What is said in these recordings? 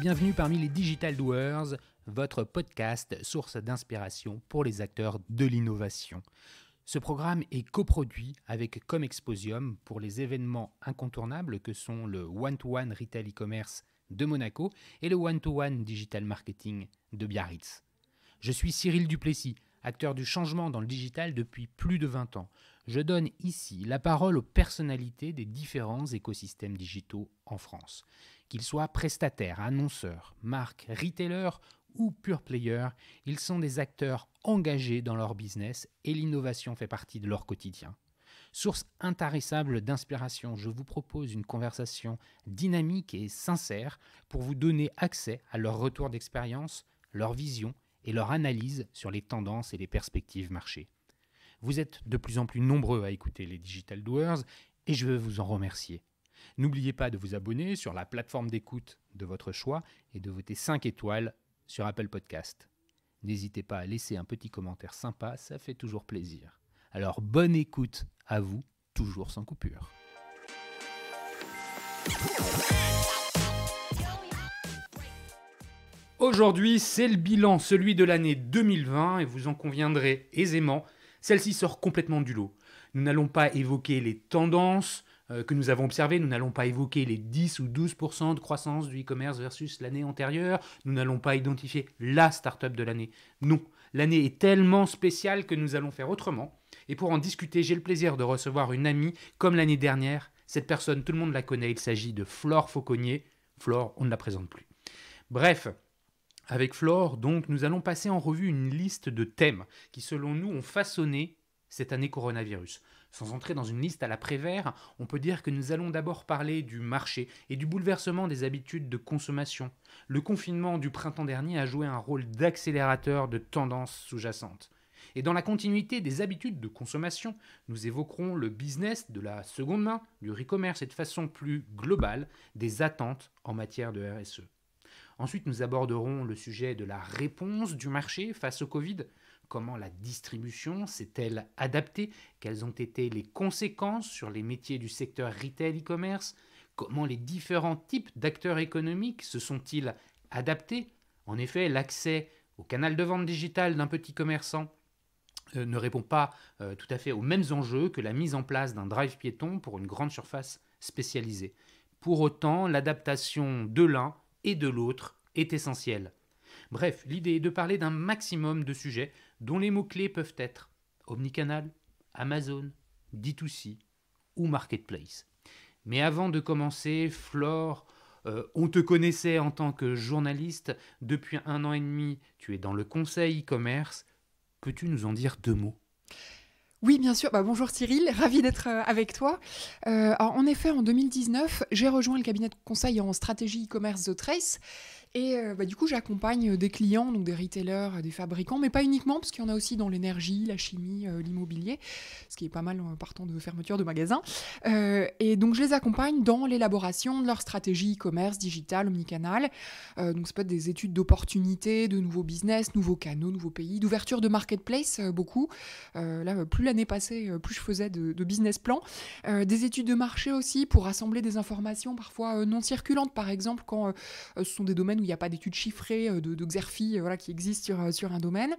bienvenue parmi les Digital Doers, votre podcast source d'inspiration pour les acteurs de l'innovation. Ce programme est coproduit avec Comexposium pour les événements incontournables que sont le One-to-One Retail e-commerce de Monaco et le One-to-One -one Digital Marketing de Biarritz. Je suis Cyril Duplessis, acteur du changement dans le digital depuis plus de 20 ans. Je donne ici la parole aux personnalités des différents écosystèmes digitaux en France. Qu'ils soient prestataires, annonceurs, marques, retailers ou pure players, ils sont des acteurs engagés dans leur business et l'innovation fait partie de leur quotidien. Source intarissable d'inspiration, je vous propose une conversation dynamique et sincère pour vous donner accès à leur retour d'expérience, leur vision et leur analyse sur les tendances et les perspectives marché. Vous êtes de plus en plus nombreux à écouter les Digital Doers et je veux vous en remercier. N'oubliez pas de vous abonner sur la plateforme d'écoute de votre choix et de voter 5 étoiles sur Apple Podcast. N'hésitez pas à laisser un petit commentaire sympa, ça fait toujours plaisir. Alors bonne écoute à vous, toujours sans coupure. Aujourd'hui, c'est le bilan, celui de l'année 2020, et vous en conviendrez aisément, celle-ci sort complètement du lot. Nous n'allons pas évoquer les tendances, euh, que nous avons observé. Nous n'allons pas évoquer les 10 ou 12% de croissance du e-commerce versus l'année antérieure. Nous n'allons pas identifier la start-up de l'année. Non, l'année est tellement spéciale que nous allons faire autrement. Et pour en discuter, j'ai le plaisir de recevoir une amie comme l'année dernière. Cette personne, tout le monde la connaît, il s'agit de Flore Fauconnier. Flore, on ne la présente plus. Bref, avec Flore, donc, nous allons passer en revue une liste de thèmes qui, selon nous, ont façonné cette année coronavirus. Sans entrer dans une liste à la Prévert, on peut dire que nous allons d'abord parler du marché et du bouleversement des habitudes de consommation. Le confinement du printemps dernier a joué un rôle d'accélérateur de tendances sous-jacentes. Et dans la continuité des habitudes de consommation, nous évoquerons le business de la seconde main, du e-commerce et de façon plus globale des attentes en matière de RSE. Ensuite, nous aborderons le sujet de la réponse du marché face au Covid, comment la distribution s'est-elle adaptée, quelles ont été les conséquences sur les métiers du secteur retail e-commerce, comment les différents types d'acteurs économiques se sont-ils adaptés. En effet, l'accès au canal de vente digital d'un petit commerçant euh, ne répond pas euh, tout à fait aux mêmes enjeux que la mise en place d'un drive piéton pour une grande surface spécialisée. Pour autant, l'adaptation de l'un et de l'autre est essentiel. Bref, l'idée est de parler d'un maximum de sujets dont les mots-clés peuvent être omnicanal, Amazon, D2C ou Marketplace. Mais avant de commencer, Flore, euh, on te connaissait en tant que journaliste. Depuis un an et demi, tu es dans le conseil e-commerce. Peux-tu nous en dire deux mots oui, bien sûr. Bah, bonjour Cyril, ravi d'être euh, avec toi. Euh, en effet, en 2019, j'ai rejoint le cabinet de conseil en stratégie e-commerce The Trace. Et euh, bah, du coup, j'accompagne euh, des clients, donc des retailers, euh, des fabricants, mais pas uniquement, parce qu'il y en a aussi dans l'énergie, la chimie, l'immobilier, ce qui est pas mal en partant de fermeture de magasins. et donc, je les accompagne dans l'élaboration de leur stratégie e-commerce, digital, omnicanal. donc, ça peut être des études d'opportunités, de nouveaux business, nouveaux canaux, nouveaux pays, d'ouverture de marketplace, beaucoup. là, plus l'année passée, plus je faisais de, de business plan. des études de marché aussi pour rassembler des informations parfois non circulantes, par exemple, quand ce sont des domaines il n'y a pas d'études chiffrées, euh, de, xerfi, euh, voilà, qui existent sur, euh, un domaine.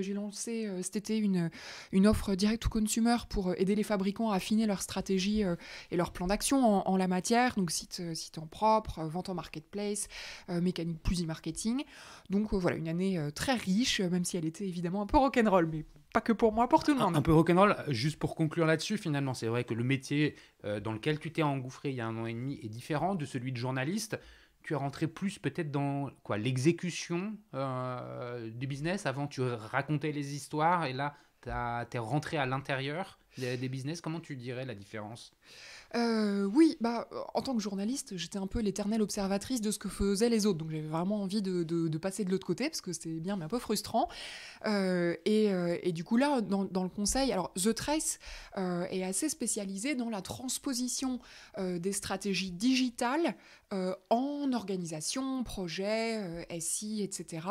j'ai lancé cet été une, une offre directe aux consumer pour aider les fabricants à affiner leur stratégie et leur plan d'action en, la matière, donc site, site en propre, vente en marketplace, mécanique plus e-marketing. Donc voilà, une année très riche, même si elle était évidemment un peu rock'n'roll, mais pas que pour moi, pour tout le monde. Un, un peu rock'n'roll, juste pour conclure là-dessus, finalement, c'est vrai que le métier dans lequel tu t'es engouffré il y a un an et demi est différent de celui de journaliste tu es rentré plus peut-être dans quoi l'exécution euh, du business. Avant, tu racontais les histoires et là, tu es rentré à l'intérieur des, business. Comment tu dirais la différence euh, oui, bah, en tant que journaliste, j'étais un peu l'éternelle observatrice de ce que faisaient les autres, donc j'avais vraiment envie de, passer de l'autre côté, parce que c'était bien, mais un peu frustrant. Euh, euh, et, du coup, là, dans, le conseil, alors The Trace est assez spécialisé dans la transposition des stratégies digitales en organisation, projet, SI, etc.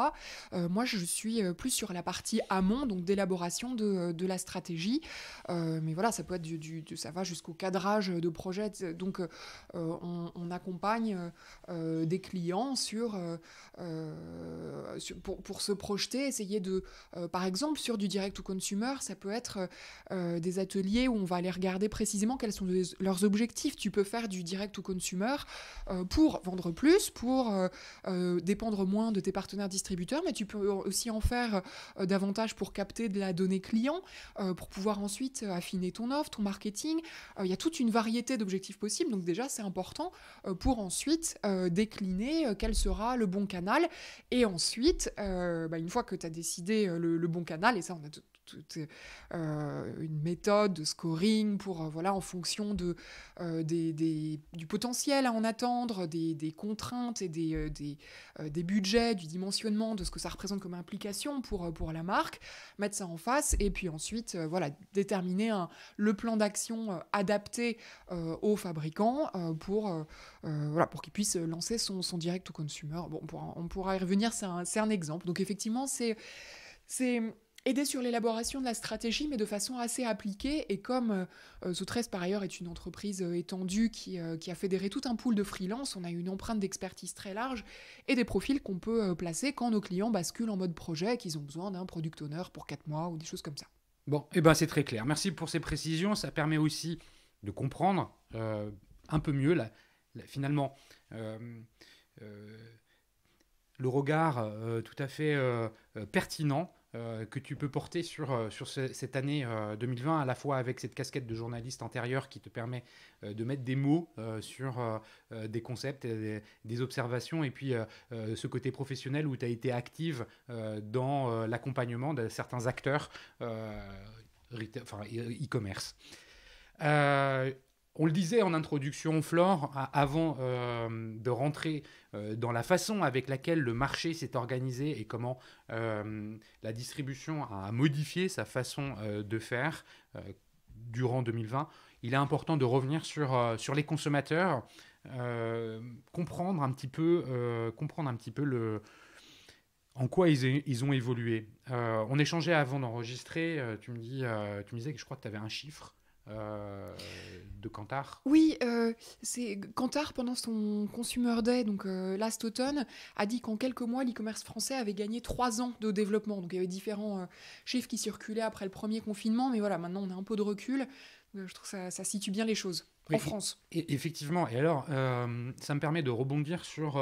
moi, je suis plus sur la partie amont, donc d'élaboration de, la stratégie. mais voilà, ça peut être du ça va jusqu'au cadrage de projet. Donc, euh, on, accompagne euh, des clients sur, euh, pour, se projeter, essayer de, par exemple, sur du direct to consumer, ça peut être des ateliers où on va aller regarder précisément quels sont leurs objectifs. Tu peux faire du direct to consumer pour vendre plus, pour dépendre moins de tes partenaires distributeurs, mais tu peux aussi en faire davantage pour capter de la donnée client, pour pouvoir ensuite affiner ton offre, ton marketing. Il y a toute une variété d'objectifs possibles. Donc déjà, c'est important euh, pour ensuite euh, décliner euh, quel sera le bon canal. Et ensuite, bah, une fois que tu as décidé le, bon canal, et ça, on a tout euh, une méthode de scoring pour, euh, voilà, en fonction de, euh, du potentiel à en attendre, des, contraintes et des, des, budgets, du dimensionnement, de ce que ça représente comme implication pour, pour la marque, mettre ça en face et puis ensuite, voilà, déterminer le plan d'action adapté aux fabricants pour, voilà, pour qu'ils puissent lancer son, son direct au consumer. Bon, on pourra, y revenir, c'est un, un exemple. Donc effectivement, c'est c'est aider sur l'élaboration de la stratégie, mais de façon assez appliquée. Et comme euh, euh par ailleurs, est une entreprise euh, étendue qui, euh, qui, a fédéré tout un pool de freelance, on a une empreinte d'expertise très large et des profils qu'on peut placer quand nos clients basculent en mode projet, qu'ils ont besoin d'un product owner pour 4 mois ou des choses comme ça. Bon, et eh ben c'est très clair. Merci pour ces précisions. Ça permet aussi de comprendre un peu mieux, finalement, le regard tout à fait pertinent euh, que tu peux porter sur, euh, sur cette année 2020, euh, à la fois avec cette casquette de journaliste antérieure qui te permet de mettre des mots sur des concepts, des, des, observations, et puis ce côté professionnel où tu as été active dans l'accompagnement de certains acteurs e-, e-, e-commerce. On le disait en introduction, Flore, avant euh, de rentrer euh, dans la façon avec laquelle le marché s'est organisé et comment euh, la distribution a modifié sa façon de faire durant 2020, il est important de revenir sur, sur les consommateurs, comprendre un petit peu, comprendre un petit peu le, en quoi ils, ont évolué. on échangeait avant d'enregistrer, tu, me tu me disais que je crois que tu avais un chiffre. Euh, de Kantar Oui, euh, c'est pendant son Consumer Day, donc euh, last automne, a dit qu'en quelques mois, l'e-commerce français avait gagné trois ans de développement. Donc il y avait différents euh, chiffres qui circulaient après le premier confinement, mais voilà, maintenant on a un peu de recul. je trouve que ça, situe bien les choses. en France. Et, effectivement. Et alors, ça me permet de rebondir sur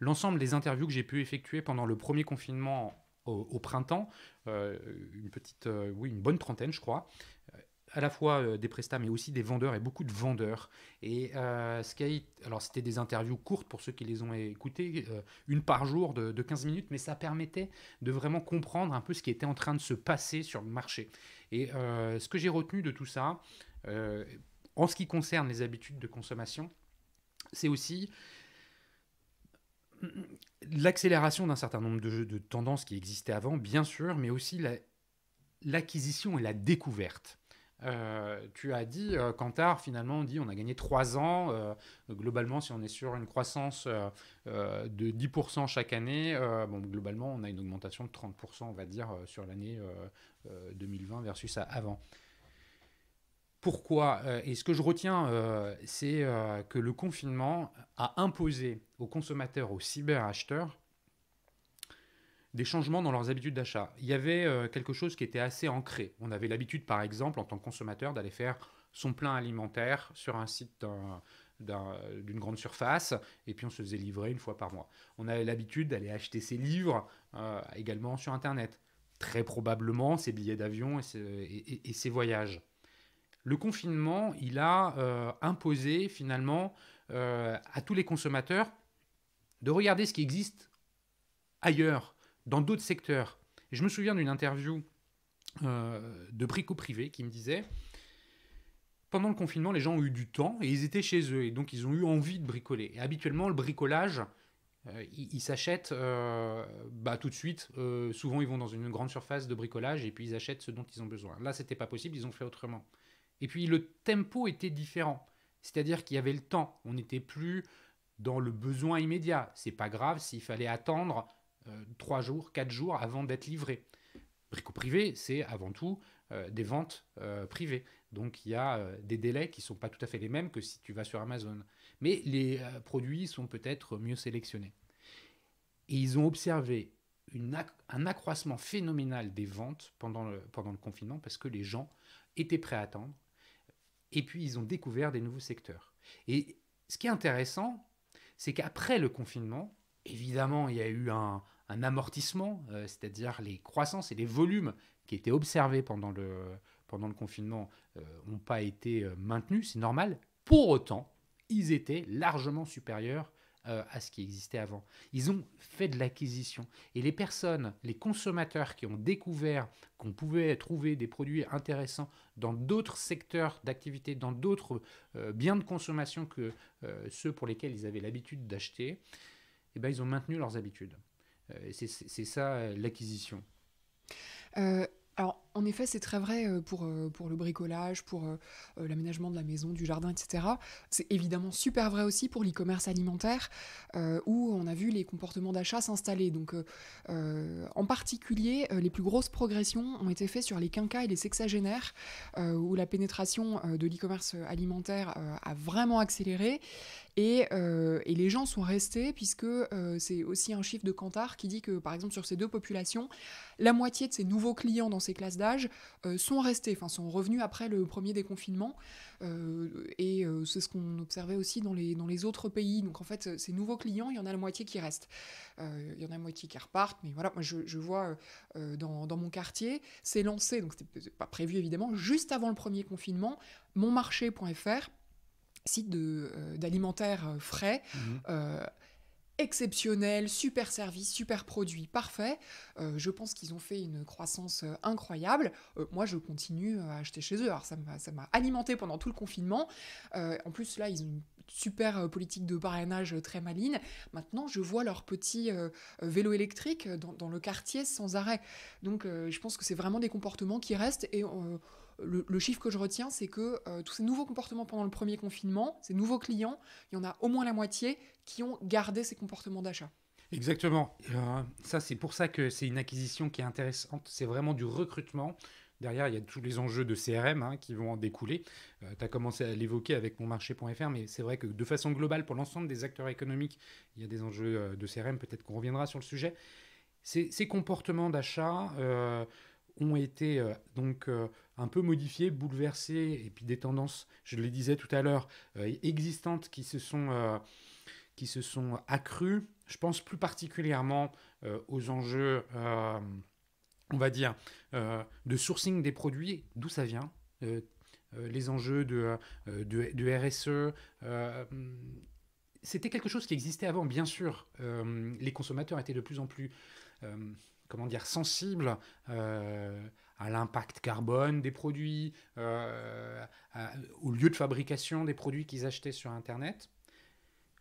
l'ensemble des interviews que j'ai pu effectuer pendant le premier confinement au, printemps. une petite, oui, une bonne trentaine, je crois à la fois euh, des prestats mais aussi des vendeurs et beaucoup de vendeurs. Et euh, Sky, alors c'était des interviews courtes pour ceux qui les ont écoutées, euh, une par jour de, 15 minutes, mais ça permettait de vraiment comprendre un peu ce qui était en train de se passer sur le marché. Et euh, ce que j'ai retenu de tout ça, en ce qui concerne les habitudes de consommation, c'est aussi l'accélération d'un certain nombre de, de tendances qui existaient avant, bien sûr, mais aussi l'acquisition et la découverte. Euh, tu as dit, euh, Kantar, finalement, on dit on a gagné 3 ans. Euh, globalement, si on est sur une croissance euh, de 10% chaque année, bon, globalement, on a une augmentation de 30%, on va dire, sur l'année 2020 versus avant. Pourquoi Et ce que je retiens, c'est que le confinement a imposé aux consommateurs, aux cyberacheteurs, des changements dans leurs habitudes d'achat. Il y avait euh, quelque chose qui était assez ancré. On avait l'habitude, par exemple, en tant que consommateur, d'aller faire son plein alimentaire sur un site d'une grande surface, et puis on se faisait livrer une fois par mois. On avait l'habitude d'aller acheter ses livres euh, également sur Internet, très probablement ses billets d'avion et, ses, voyages. Le confinement, il a euh, imposé finalement à tous les consommateurs de regarder ce qui existe ailleurs, dans d'autres secteurs. je me souviens d'une interview euh, de Brico Privé qui me disait pendant le confinement, les gens ont eu du temps et ils étaient chez eux et donc ils ont eu envie de bricoler. Et habituellement, le bricolage, euh, ils s'achètent euh, bah, tout de suite. souvent, ils vont dans une grande surface de bricolage et puis ils achètent ce dont ils ont besoin. Là, c'était pas possible, ils ont fait autrement. Et puis, le tempo était différent. C'est-à-dire qu'il y avait le temps. On n'était plus dans le besoin immédiat. C'est pas grave s'il fallait attendre euh, trois jours, quatre jours avant d'être livré. Brico privé, c'est avant tout euh, des ventes euh, privées. Donc il y a des délais qui ne sont pas tout à fait les mêmes que si tu vas sur Amazon. Mais les produits sont peut-être mieux sélectionnés. Et ils ont observé une un accroissement phénoménal des ventes pendant le, pendant le confinement parce que les gens étaient prêts à attendre. Et puis ils ont découvert des nouveaux secteurs. Et ce qui est intéressant, c'est qu'après le confinement, évidemment, il y a eu un, un amortissement, euh, c'est-à-dire les croissances et les volumes qui étaient observés pendant le, confinement n'ont euh, pas été euh, maintenus, c'est normal. Pour autant, ils étaient largement supérieurs à ce qui existait avant. Ils ont fait de l'acquisition. Et les personnes, les consommateurs qui ont découvert qu'on pouvait trouver des produits intéressants dans d'autres secteurs d'activité, dans d'autres biens de consommation que ceux pour lesquels ils avaient l'habitude d'acheter, eh ben, ils ont maintenu leurs habitudes. Euh, c'est ça euh, l'acquisition. Euh, en effet, c'est très vrai euh, pour, euh, pour le bricolage, pour euh, l'aménagement de la maison, du jardin, etc. C'est évidemment super vrai aussi pour l'e-commerce alimentaire, où on a vu les comportements d'achat s'installer. Donc, en particulier, les plus grosses progressions ont été faites sur les quinquas et les sexagénaires, où la pénétration de l'e-commerce alimentaire a vraiment accéléré. Et, et, les gens sont restés, puisque c'est aussi un chiffre de Kantar qui dit que, par exemple, sur ces deux populations, la moitié de ces nouveaux clients dans ces classes d'âge euh, sont restés, enfin sont revenus après le premier déconfinement. Euh, et euh, c'est ce qu'on observait aussi dans les, dans les autres pays. Donc en fait, ces nouveaux clients, il y en a la moitié qui restent. il y en a la moitié qui repartent. Mais voilà, moi je, vois dans, mon quartier, c'est lancé, donc c'était pas prévu évidemment, juste avant le premier confinement, mon monmarché.fr site d'alimentaire frais, mmh exceptionnel, super service, super produit, parfait. Euh, je pense qu'ils ont fait une croissance euh, incroyable. Euh, moi, je continue à acheter chez eux. Alors, ça m'a alimenté pendant tout le confinement. en plus, là, ils ont une super euh, politique de parrainage euh, très maligne. Maintenant, je vois leurs petits euh, vélos électriques dans, le quartier sans arrêt. Donc, je pense que c'est vraiment des comportements qui restent et le, chiffre que je retiens, c'est que tous ces nouveaux comportements pendant le premier confinement, ces nouveaux clients, il y en a au moins la moitié qui ont gardé ces comportements d'achat. Exactement. ça, c'est pour ça que c'est une acquisition qui est intéressante. C'est vraiment du recrutement Derrière, il y a tous les enjeux de CRM hein, qui vont en découler. Euh, tu as commencé à l'évoquer avec monmarché.fr, mais c'est vrai que de façon globale, pour l'ensemble des acteurs économiques, il y a des enjeux euh, de CRM. Peut-être qu'on reviendra sur le sujet. Ces, comportements d'achat euh, ont été donc un peu modifiés, bouleversés, et puis des tendances, je le disais tout à l'heure, existantes qui se sont qui se sont accrues. Je pense plus particulièrement aux enjeux on va dire, euh, de sourcing des produits, d'où ça vient, euh, euh, les enjeux de, RSE e, c'était quelque chose qui existait avant, bien sûr. les consommateurs étaient de plus en plus, comment dire, sensibles à l'impact carbone des produits, au lieu de fabrication des produits qu'ils achetaient sur Internet.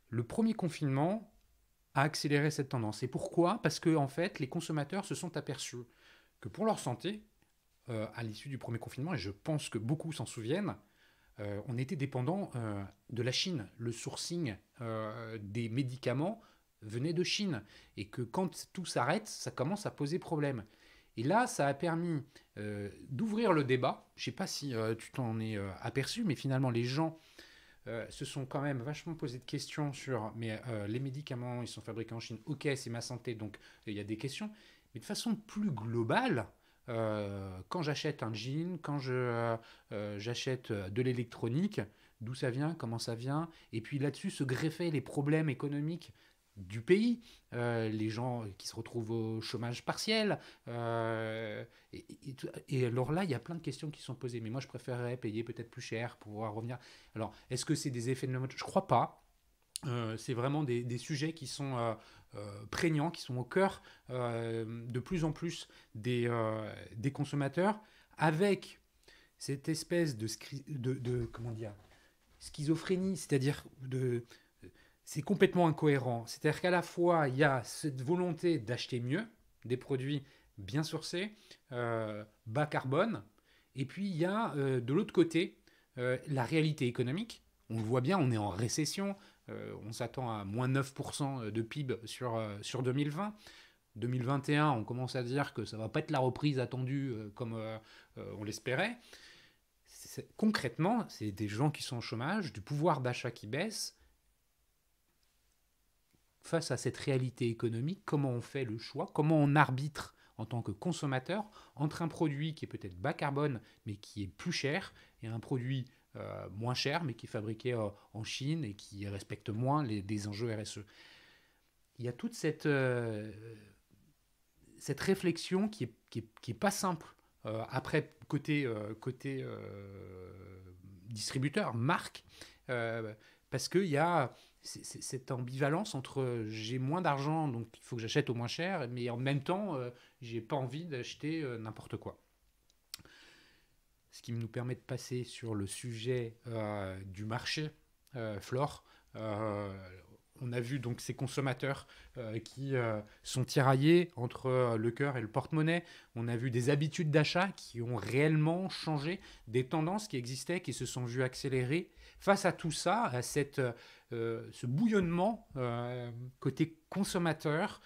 Le premier confinement a accéléré cette tendance. Et pourquoi Parce que en fait, les consommateurs se sont aperçus que pour leur santé, euh, à l'issue du premier confinement, et je pense que beaucoup s'en souviennent, euh, on était dépendant euh, de la Chine. Le sourcing des médicaments venait de Chine. Et que quand tout s'arrête, ça commence à poser problème. Et là, ça a permis d'ouvrir le débat. Je ne sais pas si tu t'en es aperçu, mais finalement, les gens se sont quand même vachement posé de questions sur mais les médicaments, ils sont fabriqués en Chine. Ok, c'est ma santé, donc il y a des questions de façon plus globale, euh, quand j'achète un jean, quand je, euh, euh, j'achète de l'électronique, d'où ça vient, comment ça vient, et puis là-dessus se greffer les problèmes économiques du pays, les gens qui se retrouvent au chômage partiel. et, alors là, il y a plein de questions qui sont posées. Mais moi, je préférerais payer peut-être plus cher, pour pouvoir revenir. Alors, est-ce que c'est des effets de mode Je crois pas. Euh, c'est vraiment des, sujets qui sont euh, euh, prégnants, qui sont au cœur de plus en plus des, consommateurs, avec cette espèce de, schizophrénie, c'est-à-dire de c'est complètement incohérent. C'est-à-dire qu'à la fois, il y a cette volonté d'acheter mieux, des produits bien sourcés, bas carbone, et puis il y a de l'autre côté la réalité économique. On le voit bien, on est en récession, euh, on s'attend à moins 9% euh, de PIB sur, euh, sur 2020. 2021, on commence à dire que ça va pas être la reprise attendue comme on l'espérait. Concrètement, c'est des gens qui sont au chômage, du pouvoir d'achat qui baisse, face à cette réalité économique, comment on fait le choix, comment on arbitre en tant que consommateur entre un produit qui est peut-être bas carbone mais qui est plus cher et un produit euh, moins cher, mais qui est fabriqué euh, en Chine et qui respecte moins les, des enjeux RSE. Il y a toute cette, euh, cette réflexion qui n'est est, qui est pas simple. après, côté, côté distributeur, marque, parce qu'il y a cette ambivalence entre j'ai moins d'argent, donc il faut que j'achète au moins cher, mais en même temps, j'ai pas envie d'acheter n'importe quoi ce qui nous permet de passer sur le sujet euh, du marché euh, Flore. Euh, on a vu donc ces consommateurs qui sont tiraillés entre le cœur et le porte-monnaie. On a vu des habitudes d'achat qui ont réellement changé, des tendances qui existaient, qui se sont vues accélérées. Face à tout ça, à cette, ce bouillonnement côté consommateur,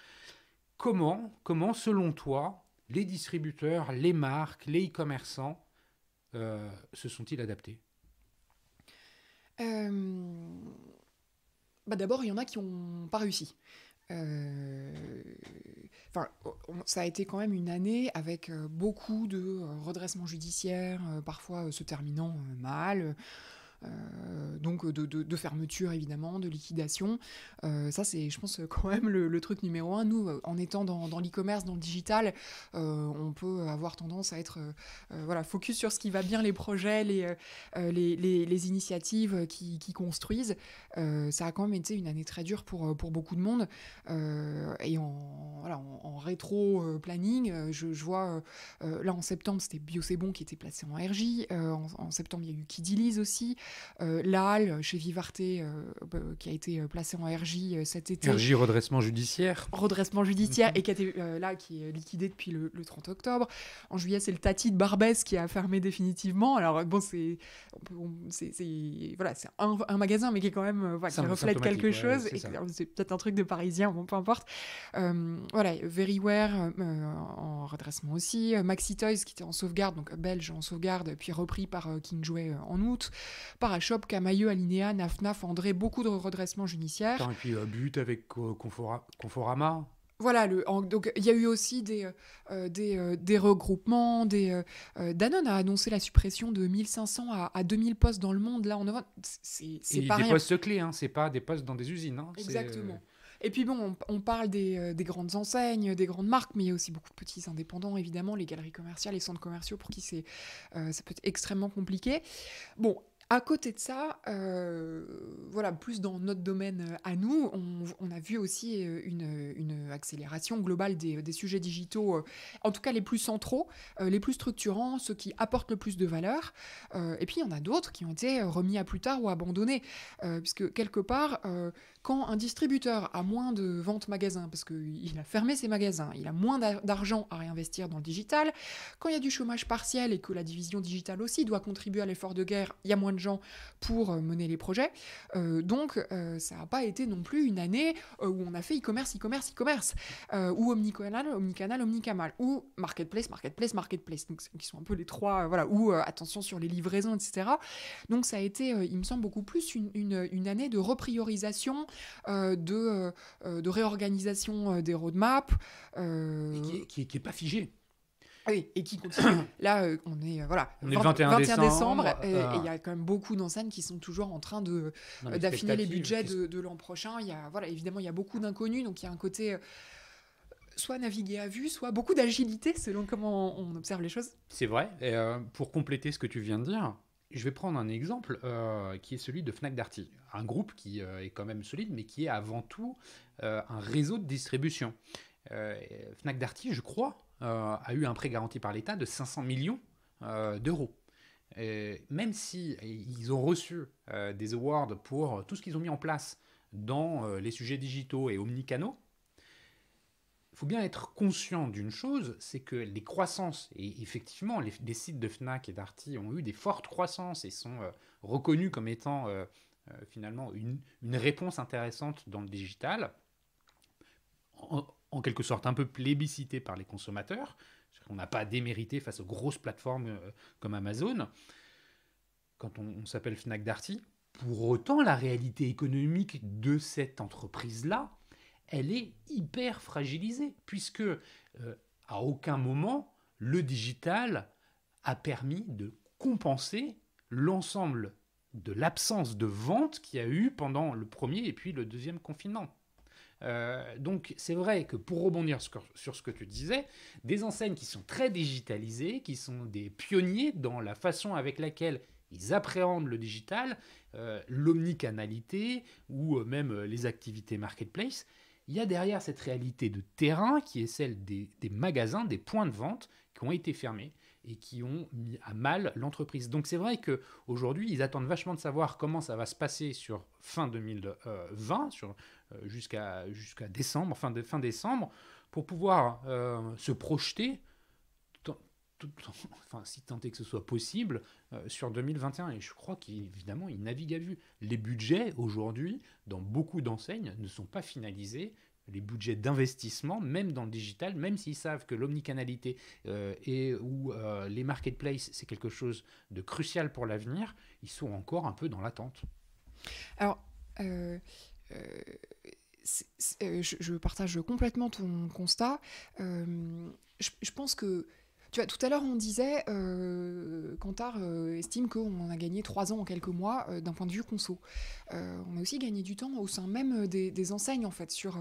comment, comment selon toi, les distributeurs, les marques, les e-commerçants euh, se sont-ils adaptés euh, bah D'abord, il y en a qui n'ont pas réussi. Euh, enfin, ça a été quand même une année avec beaucoup de redressements judiciaires, parfois se terminant mal. Euh, donc de, fermeture évidemment, de liquidation. Euh, ça c'est je pense quand même le, truc numéro un. Nous, en étant dans, l'e-commerce, dans le digital, euh, on peut avoir tendance à être voilà, focus sur ce qui va bien, les projets, les, les, initiatives qui, construisent. ça a quand même été une année très dure pour, pour beaucoup de monde. et en, voilà, en, rétro-planning, je, vois, là en septembre, c'était Bio qui était placé en RJ. en, septembre, il y a eu Kidilise aussi. Euh, l'AL chez Vivarte, euh, bah, qui a été euh, placé en RJ cet été. RJ redressement judiciaire. Redressement judiciaire, mm-hmm. et qui là, qui est liquidé depuis le, 30 octobre. En juillet, c'est le Tati de Barbès qui a fermé définitivement. Alors, bon, c'est voilà, un, un magasin, mais qui est quand même, reflète quelque chose. c'est peut-être un truc de parisien, bon, peu importe. voilà, Veryware en redressement aussi. Maxi Toys, qui était en sauvegarde, donc belge en sauvegarde, puis repris par King Jouet en août. Parachop, Camailleux, Alinéa, Nafnaf, André, beaucoup de redressements judiciaires. et puis euh, But avec euh, Conforama voilà, donc il y a eu aussi des, euh, des, regroupements. Des, Danone a annoncé la suppression de 1500 à, 2000 postes dans le monde là on C'est pas des postes clés, hein, c'est pas des postes dans des usines. Hein, Exactement. Et puis bon, on, parle des, grandes enseignes, des grandes marques, mais il y a aussi beaucoup de petits indépendants, évidemment, les galeries commerciales, les centres commerciaux, pour qui c'est ça peut être extrêmement compliqué. Bon, à côté de ça, euh, voilà, plus dans notre domaine euh, à nous, on, a vu aussi euh, une, accélération globale des, des, sujets digitaux, en tout cas les plus centraux, les plus structurants, ceux qui apportent le plus de valeur. et puis il y en a d'autres qui ont été remis à plus tard ou abandonnés, puisque quelque part, quand un distributeur a moins de ventes magasins, parce qu'il a fermé ses magasins, il a moins d'argent à réinvestir dans le digital, quand il y a du chômage partiel et que la division digitale aussi doit contribuer à l'effort de guerre, il y a moins de gens pour euh, mener les projets. Euh, donc euh, ça n'a pas été non plus une année où on a fait e-commerce, e-commerce, e-commerce, ou omnicanal, omnicanal, omnicamal, ou marketplace, marketplace, marketplace, donc, qui sont un peu les trois, voilà, ou attention sur les livraisons, etc. Donc ça a été, il me semble, beaucoup plus une, une année de repriorisation euh, de, euh, euh, de, réorganisation des roadmaps. qui n'est pas figé. Oui, et qui continue. Là, on est voilà, 21, décembre, ah. et il y a quand même beaucoup d'enseignes qui sont toujours en train de d'affiner les budgets de, l'an prochain. Il y a voilà, évidemment, il y a beaucoup d'inconnus, donc il y a un côté soit naviguer à vue, soit beaucoup d'agilité selon comment on observe les choses. C'est vrai. Et pour compléter ce que tu viens de dire, je vais prendre un exemple euh, qui est celui de Fnac Darty, un groupe qui euh, est quand même solide, mais qui est avant tout euh, un réseau de distribution. Fnac Darty, je crois, a eu un prêt garanti par l'État de 500 millions d'euros. même si ils ont reçu des awards pour tout ce qu'ils ont mis en place dans les sujets digitaux et omnicanaux, il faut bien être conscient d'une chose, c'est que les croissances, et effectivement, les, sites de Fnac et Darty ont eu des fortes croissances et sont euh, reconnus comme étant euh, euh, finalement une, réponse intéressante dans le digital, en, quelque sorte un peu plébiscité par les consommateurs. On n'a pas démérité face aux grosses plateformes comme Amazon. Quand on, on s'appelle Fnac Darty, pour autant, la réalité économique de cette entreprise-là, elle est hyper fragilisée, puisque euh, à aucun moment le digital a permis de compenser l'ensemble de l'absence de vente qu'il y a eu pendant le premier et puis le deuxième confinement. Euh, donc c'est vrai que pour rebondir sur, ce que tu disais, des enseignes qui sont très digitalisées, qui sont des pionniers dans la façon avec laquelle ils appréhendent le digital, euh, l'omnicanalité ou même les activités marketplace, il y a derrière cette réalité de terrain qui est celle des, magasins, des points de vente qui ont été fermés et qui ont mis à mal l'entreprise. Donc c'est vrai que aujourd'hui, ils attendent vachement de savoir comment ça va se passer sur fin 2020, sur euh, jusqu'à jusqu'à décembre, fin, de, fin décembre, pour pouvoir euh, se projeter enfin, si tant est que ce soit possible, euh, sur 2021. Et je crois qu'évidemment, il, ils naviguent à vue. Les budgets, aujourd'hui, dans beaucoup d'enseignes, ne sont pas finalisés. Les budgets d'investissement, même dans le digital, même s'ils savent que l'omnicanalité euh, et ou euh, les marketplaces, c'est quelque chose de crucial pour l'avenir, ils sont encore un peu dans l'attente. Alors, je, partage complètement ton constat. je, je, pense que tout à l'heure, on disait, euh, Kantar euh, estime qu'on a gagné trois ans en quelques mois euh, d'un point de vue conso. Euh, on a aussi gagné du temps au sein même des, enseignes, en fait, sur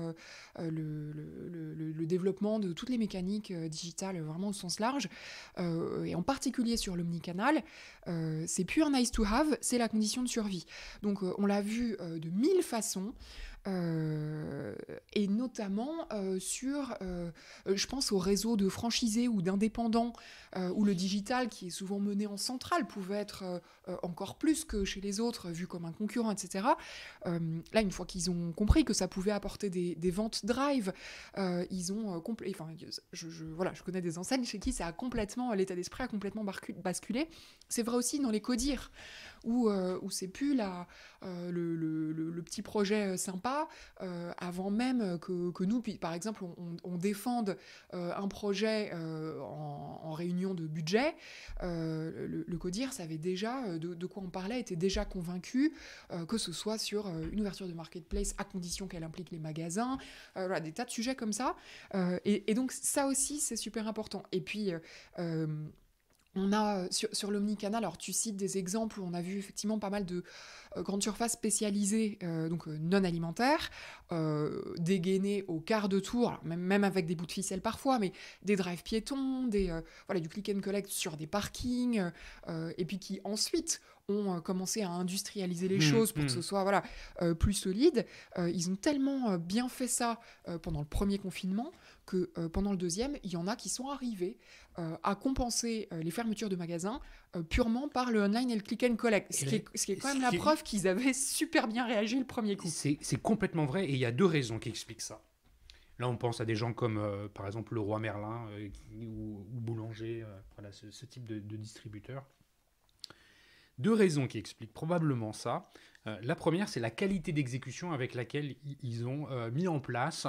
le, développement de toutes les mécaniques digitales, vraiment au sens large, et en particulier sur l'omnicanal. c'est pure un nice to have, c'est la condition de survie. Donc, on l'a vu de mille façons. Euh, et notamment euh, sur, euh, je pense au réseau de franchisés ou d'indépendants, où le digital, qui est souvent mené en centrale, pouvait être encore plus que chez les autres, vu comme un concurrent, etc. là, une fois qu'ils ont compris que ça pouvait apporter des, ventes drive, ils ont enfin, je, voilà, je connais des enseignes chez qui ça a complètement, l'état d'esprit a complètement basculé. C'est vrai aussi dans les codir où, où c'est plus la, le, le petit projet sympa euh, avant même que, nous, par exemple, on, défende euh, un projet euh, en, réunion de budget, le, CODIR savait déjà de, quoi on parlait, était déjà convaincu, que ce soit sur une ouverture de marketplace, à condition qu'elle implique les magasins, des tas de sujets comme ça. Et, et, donc ça aussi, c'est super important. Et puis... On a euh, sur, l'omnicanal, alors tu cites des exemples où on a vu effectivement pas mal de euh, grandes surfaces spécialisées, euh, donc non alimentaires, dégainées au quart de tour, même, avec des bouts de ficelle parfois, mais des drives piétons, des, voilà, du click and collect sur des parkings, et puis qui ensuite ont commencé à industrialiser les mmh, choses pour mmh. que ce soit voilà, plus solide. ils ont tellement bien fait ça pendant le premier confinement que pendant le deuxième, il y en a qui sont arrivés euh, à compenser euh, les fermetures de magasins euh, purement par le online et le click and collect, ce, qui est, quand même la preuve qu'ils avaient super bien réagi le premier coup. C'est complètement vrai et il y a deux raisons qui expliquent ça. Là, on pense à des gens comme, par exemple, le roi Merlin ou, Boulanger, voilà, ce, type de, distributeur. Deux raisons qui expliquent probablement ça. la première, c'est la qualité d'exécution avec laquelle ils ont mis en place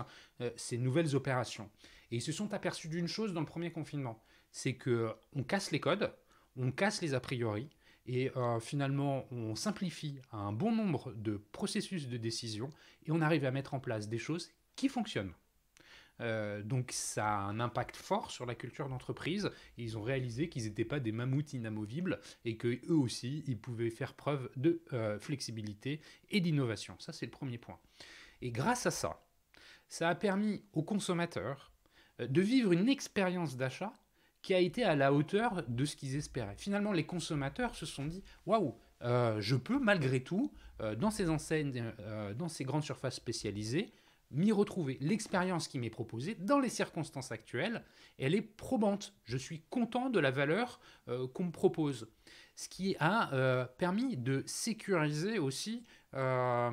ces nouvelles opérations. Et ils se sont aperçus d'une chose dans le premier confinement, c'est que on casse les codes, on casse les a priori, et euh, finalement on simplifie un bon nombre de processus de décision, et on arrive à mettre en place des choses qui fonctionnent. Euh, donc ça a un impact fort sur la culture d'entreprise. Ils ont réalisé qu'ils n'étaient pas des mammouths inamovibles et que eux aussi ils pouvaient faire preuve de euh, flexibilité et d'innovation. Ça c'est le premier point. Et grâce à ça, ça a permis aux consommateurs de vivre une expérience d'achat qui a été à la hauteur de ce qu'ils espéraient. Finalement, les consommateurs se sont dit waouh, euh, je peux malgré tout, euh, dans ces enseignes, euh, dans ces grandes surfaces spécialisées, m'y retrouver. L'expérience qui m'est proposée, dans les circonstances actuelles, elle est probante. Je suis content de la valeur qu'on me propose. Ce qui a permis de sécuriser aussi la,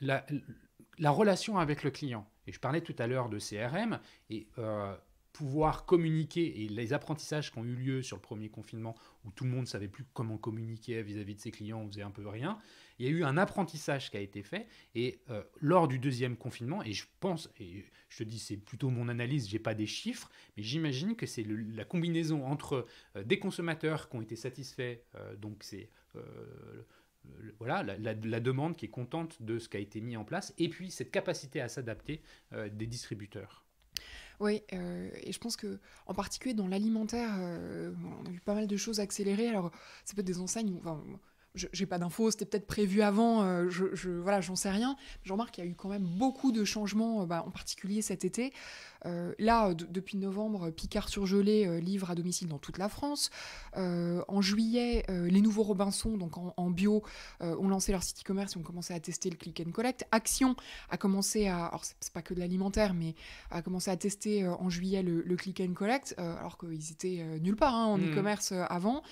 la, relation avec le client. Et je parlais tout à l'heure de CRM, et pouvoir communiquer et les apprentissages qui ont eu lieu sur le premier confinement où tout le monde ne savait plus comment communiquer vis-à-vis de ses clients, on faisait un peu rien, il y a eu un apprentissage qui a été fait et euh, lors du deuxième confinement, et je pense, et je te dis c'est plutôt mon analyse, j'ai pas des chiffres, mais j'imagine que c'est la combinaison entre euh, des consommateurs qui ont été satisfaits, euh, donc c'est voilà, la, demande qui est contente de ce qui a été mis en place, et puis cette capacité à s'adapter des distributeurs. Oui, euh, et je pense que, en particulier dans l'alimentaire, euh, on a vu pas mal de choses accélérées. Alors, c'est peut-être des enseignes, enfin, j'ai pas d'infos, c'était peut-être prévu avant, euh, je, je, voilà, j'en sais rien. Je remarque qu'il y a eu quand même beaucoup de changements, bah, en particulier cet été. Euh, là, depuis novembre, Picard surgelé euh, livre à domicile dans toute la France. Euh, en juillet, les nouveaux Robinson, donc en, bio, ont lancé leur site e-commerce et ont commencé à tester le click and collect. Action a commencé à, alors c'est pas que de l'alimentaire, mais a commencé à tester en juillet le, click and collect, alors qu'ils étaient nulle part hein, en hmm. e-commerce avant.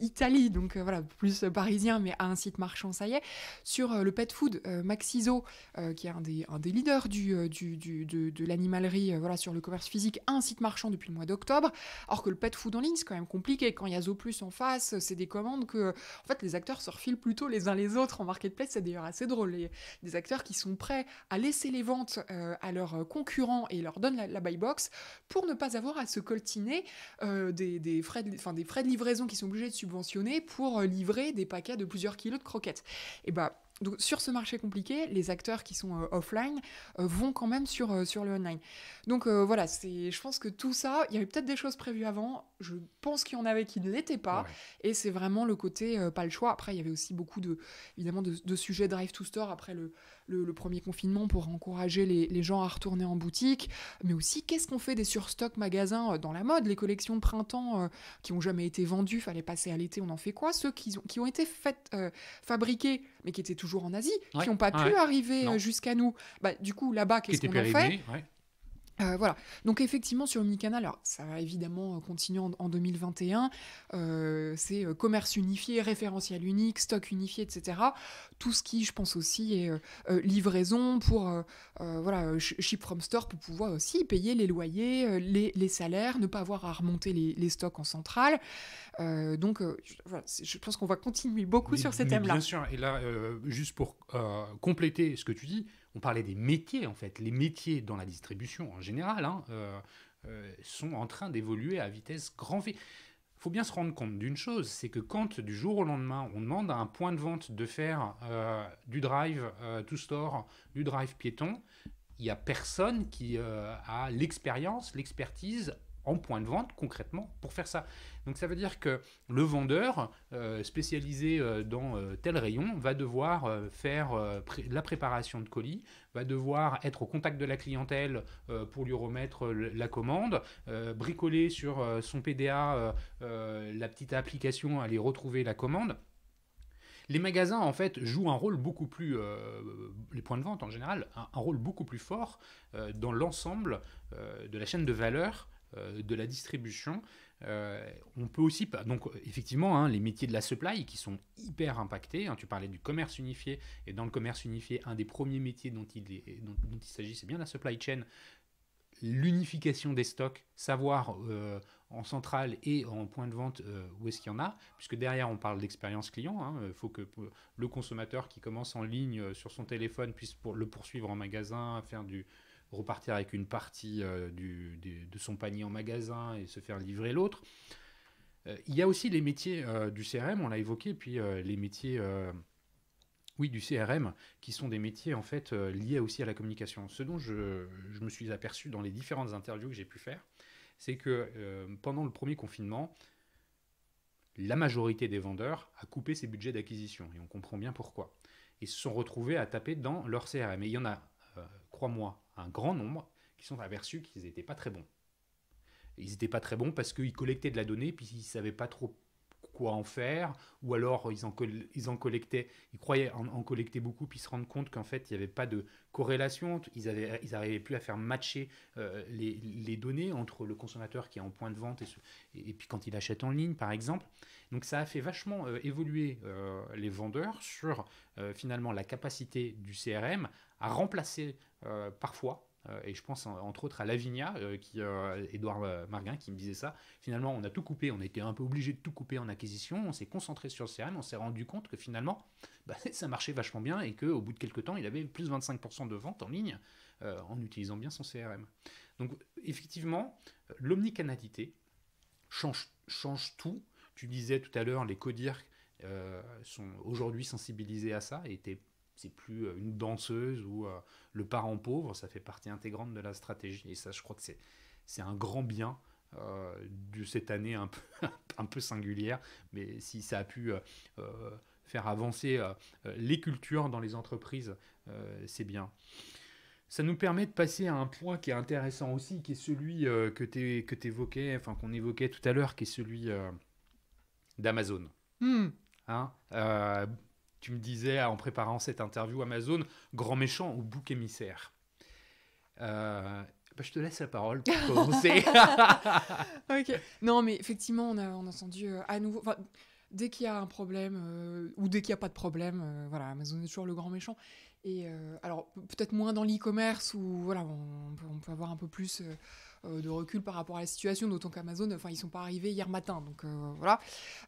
Italie, donc voilà, plus parisien, mais à un site marchand, ça y est. Sur le pet food, Maxiso, qui est un des, leaders du, de, de l'animalerie, sur le commerce physique un site marchand depuis le mois d'octobre, alors que le pet food en ligne, c'est quand même compliqué. Quand il y a Zooplus en face, c'est des commandes que en fait, les acteurs se refilent plutôt les uns les autres en marketplace. C'est d'ailleurs assez drôle. Les, des acteurs qui sont prêts à laisser les ventes euh, à leurs euh, concurrents et leur donnent la, buy box pour ne pas avoir à se coltiner euh, des, frais de, des frais de livraison qui sont obligés de subventionner pour livrer des paquets de plusieurs kilos de croquettes. Et eh bah, ben, donc sur ce marché compliqué, les acteurs qui sont euh, offline euh, vont quand même sur, euh, sur le online. Donc voilà, c'est, je pense que tout ça, il y avait peut-être des choses prévues avant, je pense qu'il y en avait qui ne l'étaient pas, et c'est vraiment le côté pas le choix. Après, il y avait aussi beaucoup de, évidemment, de sujets drive to store après le, le, premier confinement pour encourager les, gens à retourner en boutique, mais aussi qu'est-ce qu'on fait des surstocks magasins euh, dans la mode, les collections de printemps euh, qui ont jamais été vendues, fallait passer à l'été, on en fait quoi Ceux qui ont, qui ont été faites, euh, fabriqués, mais qui étaient toujours en Asie, qui n'ont pas pu arriver jusqu'à nous, bah, du coup là-bas, qu'est-ce qu'on en fait euh, voilà, donc effectivement sur Omnicanal, ça va évidemment euh, continuer en, 2021, euh, c'est commerce unifié, référentiel unique, stock unifié, etc. Tout ce qui, je pense aussi, est livraison pour, voilà, ship from store pour pouvoir aussi payer les loyers, les, salaires, ne pas avoir à remonter les, stocks en centrale. donc je, pense qu'on va continuer beaucoup sur ces thèmes-là. Bien sûr, et là, juste pour compléter ce que tu dis, on parlait des métiers en fait. Les métiers dans la distribution en général hein, euh, euh, sont en train d'évoluer à vitesse grand V. Il faut bien se rendre compte d'une chose, c'est que quand du jour au lendemain on demande à un point de vente de faire euh, du drive to store, du drive piéton, il n'y a personne qui a l'expérience, l'expertise en point de vente concrètement pour faire ça. Donc ça veut dire que le vendeur euh, spécialisé euh, dans euh, tel rayon va devoir faire la préparation de colis, va devoir être au contact de la clientèle pour lui remettre la commande, bricoler sur son PDA la petite application, aller retrouver la commande les magasins en fait jouent un rôle beaucoup plus les points de vente en général un, rôle beaucoup plus fort dans l'ensemble de la chaîne de valeur euh, de la distribution. Euh, on peut aussi, donc effectivement, hein, les métiers de la supply qui sont hyper impactés. Hein, tu parlais du commerce unifié, et dans le commerce unifié, un des premiers métiers dont il, est, s'agit, c'est bien la supply chain. L'unification des stocks, savoir euh, en centrale et en point de vente où est-ce qu'il y en a, puisque derrière on parle d'expérience client. Hein, il faut que le consommateur qui commence en ligne sur son téléphone puisse le poursuivre en magasin, faire du, repartir avec une partie euh, du, de son panier en magasin et se faire livrer l'autre. Euh, il y a aussi les métiers euh, du CRM, on l'a évoqué, puis les métiers oui, du CRM, qui sont des métiers en fait liés aussi à la communication. Ce dont je, je me suis aperçu dans les différentes interviews que j'ai pu faire, c'est que pendant le premier confinement, la majorité des vendeurs a coupé ses budgets d'acquisition, et on comprend bien pourquoi. Ils se sont retrouvés à taper dans leur CRM. Et il y en a euh, crois-moi, un grand nombre qui sont aperçus qu'ils n'étaient pas très bons. Ils n'étaient pas très bons parce qu'ils collectaient de la donnée, puis ils ne savaient pas trop quoi en faire, ou alors ils en, ils en collectaient, ils croyaient en, collecter beaucoup, puis se rendent compte qu'en fait il n'y avait pas de corrélation, ils n'arrivaient ils plus à faire matcher euh, les, les, données entre le consommateur qui est en point de vente et, et, puis quand il achète en ligne par exemple. Donc ça a fait vachement euh, évoluer euh, les vendeurs sur finalement la capacité du CRM à remplacer parfois euh, et je pense entre autres à Lavinia, euh, qui Edouard euh, Marguin qui me disait ça. Finalement, on a tout coupé, on était un peu obligé de tout couper en acquisition, on s'est concentré sur le CRM, on s'est rendu compte que finalement, bah, ça marchait vachement bien et qu'au bout de quelques temps, il avait plus de 25% de ventes en ligne en utilisant bien son CRM. Donc effectivement, l'omnicanalité change, change tout. Tu disais tout à l'heure, les co sont aujourd'hui sensibilisés à ça et étaient c'est plus euh, une danseuse ou euh, le parent pauvre, ça fait partie intégrante de la stratégie. Et ça, je crois que c'est, c'est un grand bien euh, de cette année un peu, un peu singulière, mais si ça a pu faire avancer les cultures dans les entreprises, c'est bien. Ça nous permet de passer à un point qui est intéressant aussi, qui est celui que tu que évoquais, enfin qu'on évoquait tout à l'heure, qui est celui d'Amazon. Hmm. Hein, tu me disais en préparant cette interview Amazon, grand méchant ou bouc émissaire. Euh, bah, je te laisse la parole pour commencer. Non, mais effectivement, on a, on a entendu euh, à nouveau. Dès qu'il y a un problème euh, ou dès qu'il n'y a pas de problème, voilà, Amazon est toujours le grand méchant. Et alors, peut-être moins dans l'e-commerce où voilà, on, peut, avoir un peu plus. Euh, de recul par rapport à la situation, d'autant qu'Amazon, enfin, ils sont pas arrivés hier matin, donc euh, voilà.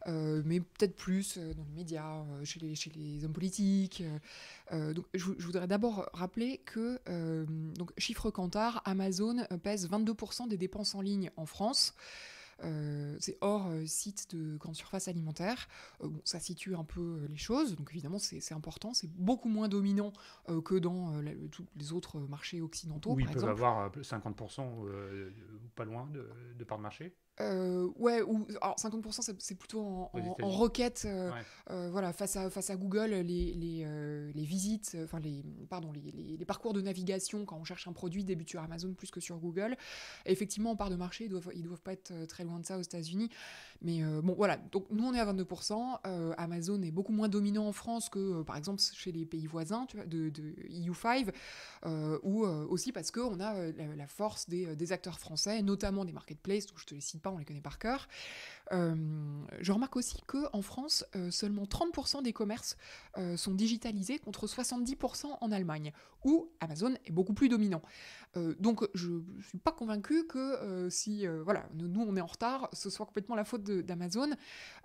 Euh, mais peut-être plus dans les médias, chez les, hommes politiques. donc, je, voudrais d'abord rappeler que, donc, chiffre Cantar, Amazon pèse 22% des dépenses en ligne en France. Euh, c'est hors euh, site de grande surface alimentaire. Euh, ça situe un peu les choses, donc évidemment c'est important, c'est beaucoup moins dominant que dans les autres marchés occidentaux. Où par ils peuvent avoir 50% ou pas loin de part de marché euh, ouais, ou 50% c'est plutôt en, requête, euh, euh, voilà, face à Google, les, visites, enfin les pardon les, parcours de navigation quand on cherche un produit débute sur Amazon plus que sur Google. effectivement, en part de marché, ils doivent ils doivent pas être très loin de ça aux États-Unis. Mais euh, bon, voilà. Donc nous, on est à 22%. Euh, Amazon est beaucoup moins dominant en France que, euh, par exemple, chez les pays voisins tu vois, de, de e EU5, ou aussi parce qu'on a la, force des, acteurs français, notamment des marketplaces, dont je te les cite pas, on les connaît par cœur, euh, je remarque aussi en France, euh, seulement 30% des commerces euh, sont digitalisés contre 70% en Allemagne, où Amazon est beaucoup plus dominant. donc je ne suis pas convaincue que si voilà, nous on est en retard, ce soit complètement la faute d'Amazon,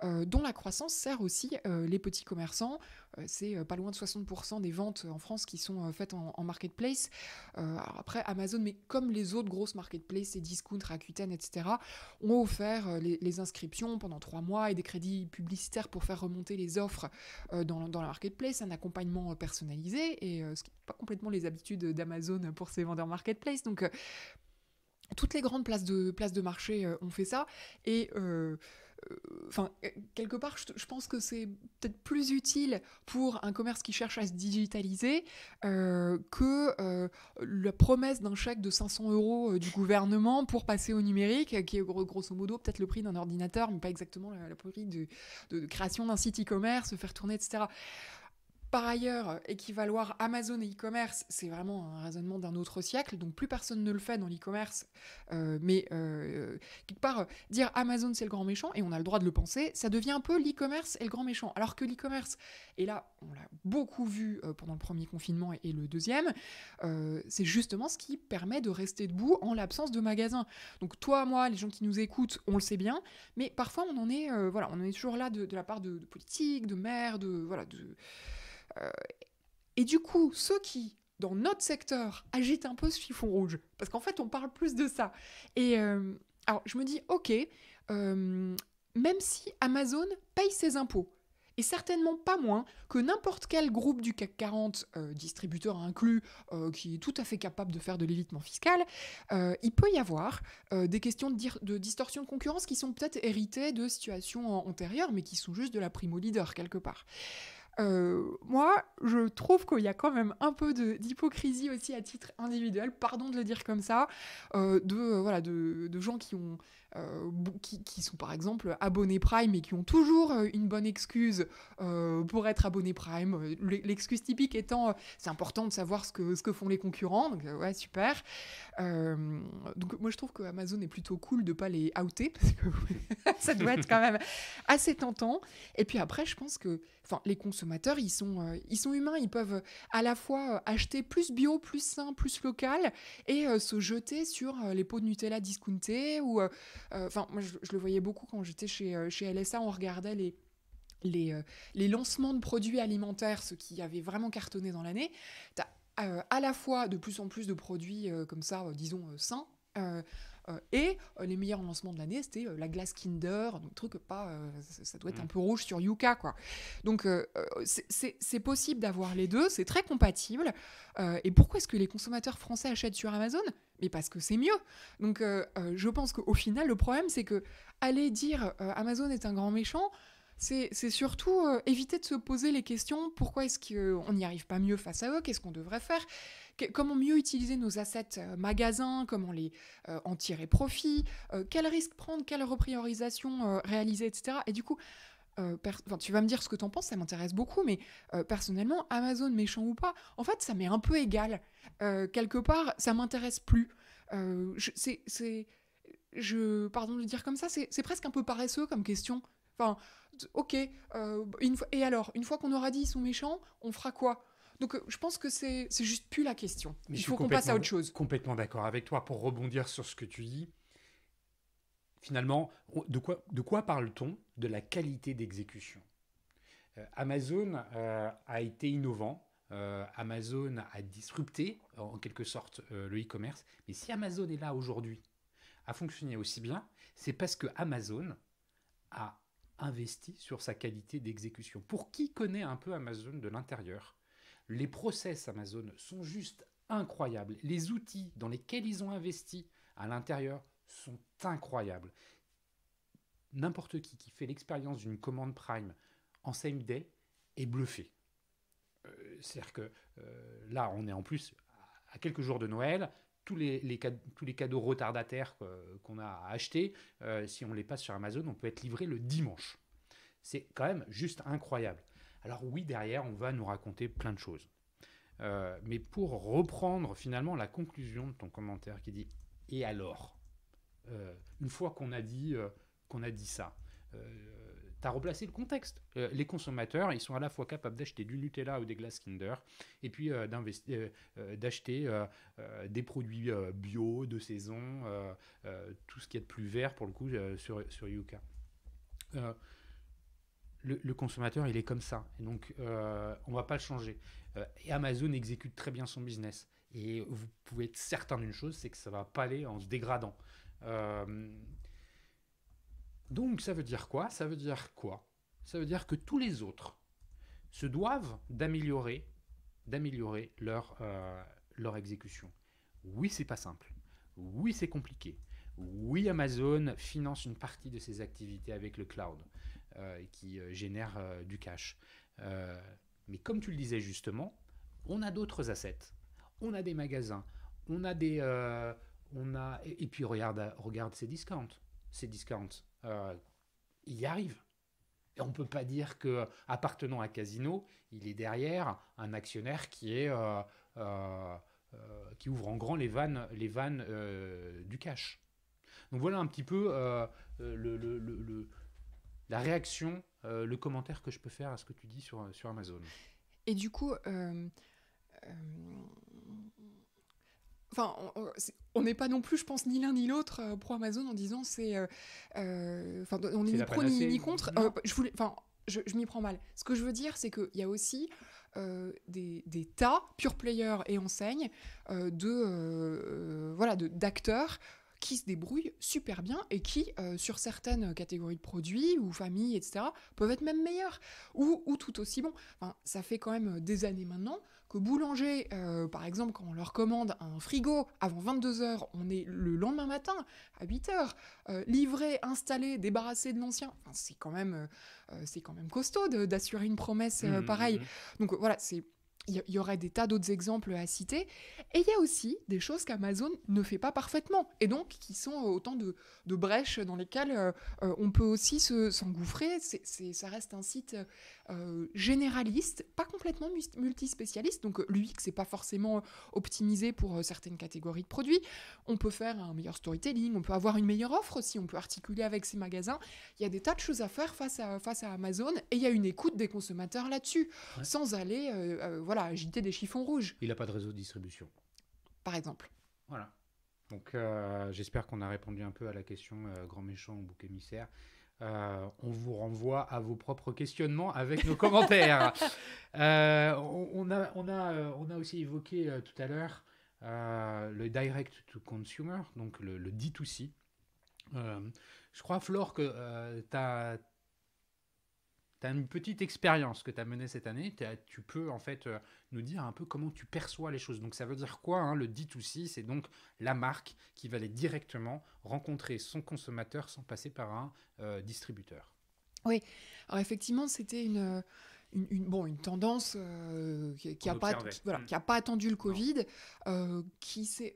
dont la croissance sert aussi les petits commerçants, euh, c'est euh, pas loin de 60% des ventes euh, en France qui sont faites en, marketplace. après, Amazon, mais comme les autres grosses marketplaces, et Discount, Rakuten, etc., ont offert les, inscriptions pendant trois mois et des crédits publicitaires pour faire remonter les offres dans, dans la marketplace, un accompagnement personnalisé, et ce qui n'est pas complètement les habitudes d'Amazon pour ses vendeurs marketplace. Donc, toutes les grandes places de, de marché ont fait ça. Et. Enfin, euh, quelque part, je, pense que c'est peut-être plus utile pour un commerce qui cherche à se digitaliser euh, que euh, la promesse d'un chèque de 500 euros du gouvernement pour passer au numérique, qui est grosso modo peut-être le prix d'un ordinateur, mais pas exactement la, la prix de, création d'un site e-commerce, faire tourner, etc par ailleurs, euh, équivaloir Amazon et e-commerce, c'est vraiment un raisonnement d'un autre siècle, donc plus personne ne le fait dans l'e-commerce. Euh, mais euh, quelque part, dire Amazon c'est le grand méchant, et on a le droit de le penser, ça devient un peu l'e-commerce et le grand méchant. Alors que l'e-commerce, et là on l'a beaucoup vu pendant le premier confinement et, le deuxième, c'est justement ce qui permet de rester debout en l'absence de magasins. Donc toi, moi, les gens qui nous écoutent, on le sait bien, mais parfois on en est, voilà, on est toujours là de, la part de, politique, de maire, de voilà, de euh, et du coup, ceux qui dans notre secteur agitent un peu ce chiffon rouge. Parce qu'en fait, on parle plus de ça. Et euh, alors, je me dis, ok, euh, même si Amazon paye ses impôts, et certainement pas moins que n'importe quel groupe du CAC 40, distributeur inclus, qui est tout à fait capable de faire de l'évitement fiscal, il peut y avoir des questions de, de, distorsion de concurrence qui sont peut-être héritées de situations antérieures, mais qui sont juste de la primo leader quelque part. Euh, moi, je trouve qu'il y a quand même un peu d'hypocrisie aussi à titre individuel, pardon de le dire comme ça, euh, de, euh, voilà, de, gens qui ont euh, qui, sont par exemple abonnés Prime et qui ont toujours euh, une bonne excuse euh, pour être abonnés Prime. L'excuse typique étant c'est important de savoir ce que, ce que font les concurrents, donc ouais, super. donc moi je trouve que Amazon est plutôt cool de pas les outer parce que ça doit être quand même assez tentant. Et puis après, je pense que enfin, les consommateurs ils sont, ils sont humains, ils peuvent à la fois acheter plus bio, plus sain, plus local et se jeter sur les pots de Nutella discountés ou. Euh, enfin, moi, je, le voyais beaucoup quand j'étais chez, euh, chez LSA, on regardait les. Les, euh, les lancements de produits alimentaires, ce qui avait vraiment cartonné dans l'année, t'as à la fois de plus en plus de produits comme ça, disons, sains, euh, et euh, les meilleurs lancements de l'année, c'était euh, la glace Kinder, donc truc pas, ça doit être un mm. peu rouge sur Yuka, quoi. Donc c'est possible d'avoir les deux, c'est très compatible. et pourquoi est-ce que les consommateurs français achètent sur Amazon mais parce que c'est mieux. Donc je pense qu'au final, le problème, c'est que aller dire Amazon est un grand méchant, c'est surtout éviter de se poser les questions pourquoi est-ce qu'on n'y arrive pas mieux face à eux, qu'est-ce qu'on devrait faire comment mieux utiliser nos assets euh, magasins, comment les euh, en tirer profit, euh, quel risque prendre, quelle repriorisation réaliser, etc. Et du coup, tu vas me dire ce que t'en penses, ça m'intéresse beaucoup, mais personnellement, Amazon méchant ou pas, en fait, ça m'est un peu égal. quelque part, ça m'intéresse plus. c'est, je, pardon de le dire comme ça, c'est presque un peu paresseux comme question. Enfin, ok, et alors, une fois qu'on aura dit ils sont méchants, on fera quoi donc euh, je pense que c'est juste plus la question. Il faut qu'on passe à autre chose. Complètement d'accord avec toi pour rebondir sur ce que tu dis. Finalement, de quoi, de quoi parle-t-on De la qualité d'exécution. Euh, Amazon euh, a été innovant. Amazon a disrupté en quelque sorte le e-commerce. Mais si Amazon est là aujourd'hui, a fonctionné aussi bien, c'est parce que Amazon a investi sur sa qualité d'exécution. Pour qui connaît un peu Amazon de l'intérieur, les process Amazon sont juste incroyables. Les outils dans lesquels ils ont investi à l'intérieur sont incroyables. N'importe qui qui fait l'expérience d'une commande Prime en same day est bluffé. Euh, c'est-à-dire que euh, là, on est en plus à quelques jours de Noël, tous les, cadeaux retardataires qu'on a à euh, si on les passe sur Amazon, on peut être livré le dimanche. C'est quand même juste incroyable. Alors oui, derrière, on va nous raconter plein de choses. Euh, mais pour reprendre finalement la conclusion de ton commentaire qui dit et alors euh, une fois qu'on a dit euh, qu'on a dit ça tu as replacé le contexte les consommateurs ils sont à la fois capables d'acheter du Nutella ou des glaces Kinder et puis d'acheter des produits bio de saison tout ce qui est de plus vert pour le coup sur, sur Yuka le, consommateur, il est comme ça. donc, on euh, on va pas le changer. Euh, et Amazon exécute très bien son business. Et vous pouvez être certain d'une chose, c'est que ça ne va pas aller en se dégradant. Euh, donc, ça veut dire quoi Ça veut dire quoi Ça veut dire que tous les autres se doivent d'améliorer, d'améliorer leur, exécution. Oui, c'est pas simple. Oui, c'est compliqué. Oui, Amazon finance une partie de ses activités avec le cloud. Euh, qui euh, génèrent euh, du cash. mais comme tu le disais justement, on a d'autres assets. On a des magasins, on a des, on a et, puis regarde, regarde ces discounts, ces discounts, il y arrive. Et on ne peut pas dire que appartenant à Casino, il est derrière un actionnaire qui est qui ouvre en grand les vannes, les vannes du cash. Donc voilà un petit peu le, la réaction, euh, le commentaire que je peux faire à ce que tu dis sur, euh, sur Amazon. Et du coup, euh, on n'est pas non plus, je pense, ni l'un ni l'autre pro Amazon en disant c'est, on n'est ni pro ni, contre. je voulais, enfin, je, m'y prends mal. Ce que je veux dire, c'est qu'il y a aussi des, tas, pure players et enseignes, de, voilà, d'acteurs qui se débrouillent super bien et qui, euh, sur certaines euh, catégories de produits ou familles, etc., peuvent être même meilleurs ou, tout aussi bons. Enfin, ça fait quand même euh, des années maintenant que boulanger, par exemple, quand on leur commande un frigo avant 22h, on est le lendemain matin à 8h, livré, installé, débarrassé de l'ancien. Enfin, c'est quand, même, c'est quand même costaud d'assurer une promesse mmh, pareille. Mmh. Donc voilà, c'est il y, aurait des tas d'autres exemples à citer. Et il y a aussi des choses qu'Amazon ne fait pas parfaitement, et donc qui sont euh, autant de, brèches dans lesquelles euh, euh, on peut aussi s'engouffrer. c'est ça reste un site généraliste, pas complètement multispécialiste, donc l'UX n'est pas forcément optimisé pour certaines catégories de produits. On peut faire un meilleur storytelling, on peut avoir une meilleure offre aussi, on peut articuler avec ses magasins. Il y a des tas de choses à faire face à, face à Amazon, et il y a une écoute des consommateurs là-dessus, sans aller... voilà, voilà, agiter des chiffons rouges. Il n'a pas de réseau de distribution. Par exemple. Voilà. Donc euh, j'espère qu'on a répondu un peu à la question euh, grand méchant ou bouc émissaire. Euh, on vous renvoie à vos propres questionnements avec nos commentaires. On, on, a, on, a, on, a, aussi évoqué tout à l'heure le direct to consumer, donc le, le D2C. je crois, Flore, que tu as, tu as une petite expérience que tu as menée cette année, tu peux en fait euh, nous dire un peu comment tu perçois les choses. Donc ça veut dire quoi hein, Le D2C, c'est donc la marque qui va aller directement rencontrer son consommateur sans passer par un euh, distributeur. Oui, alors effectivement, c'était une, une, bon, une tendance euh, qui n'a pas, voilà, mmh. a pas attendu le Covid, qui s'est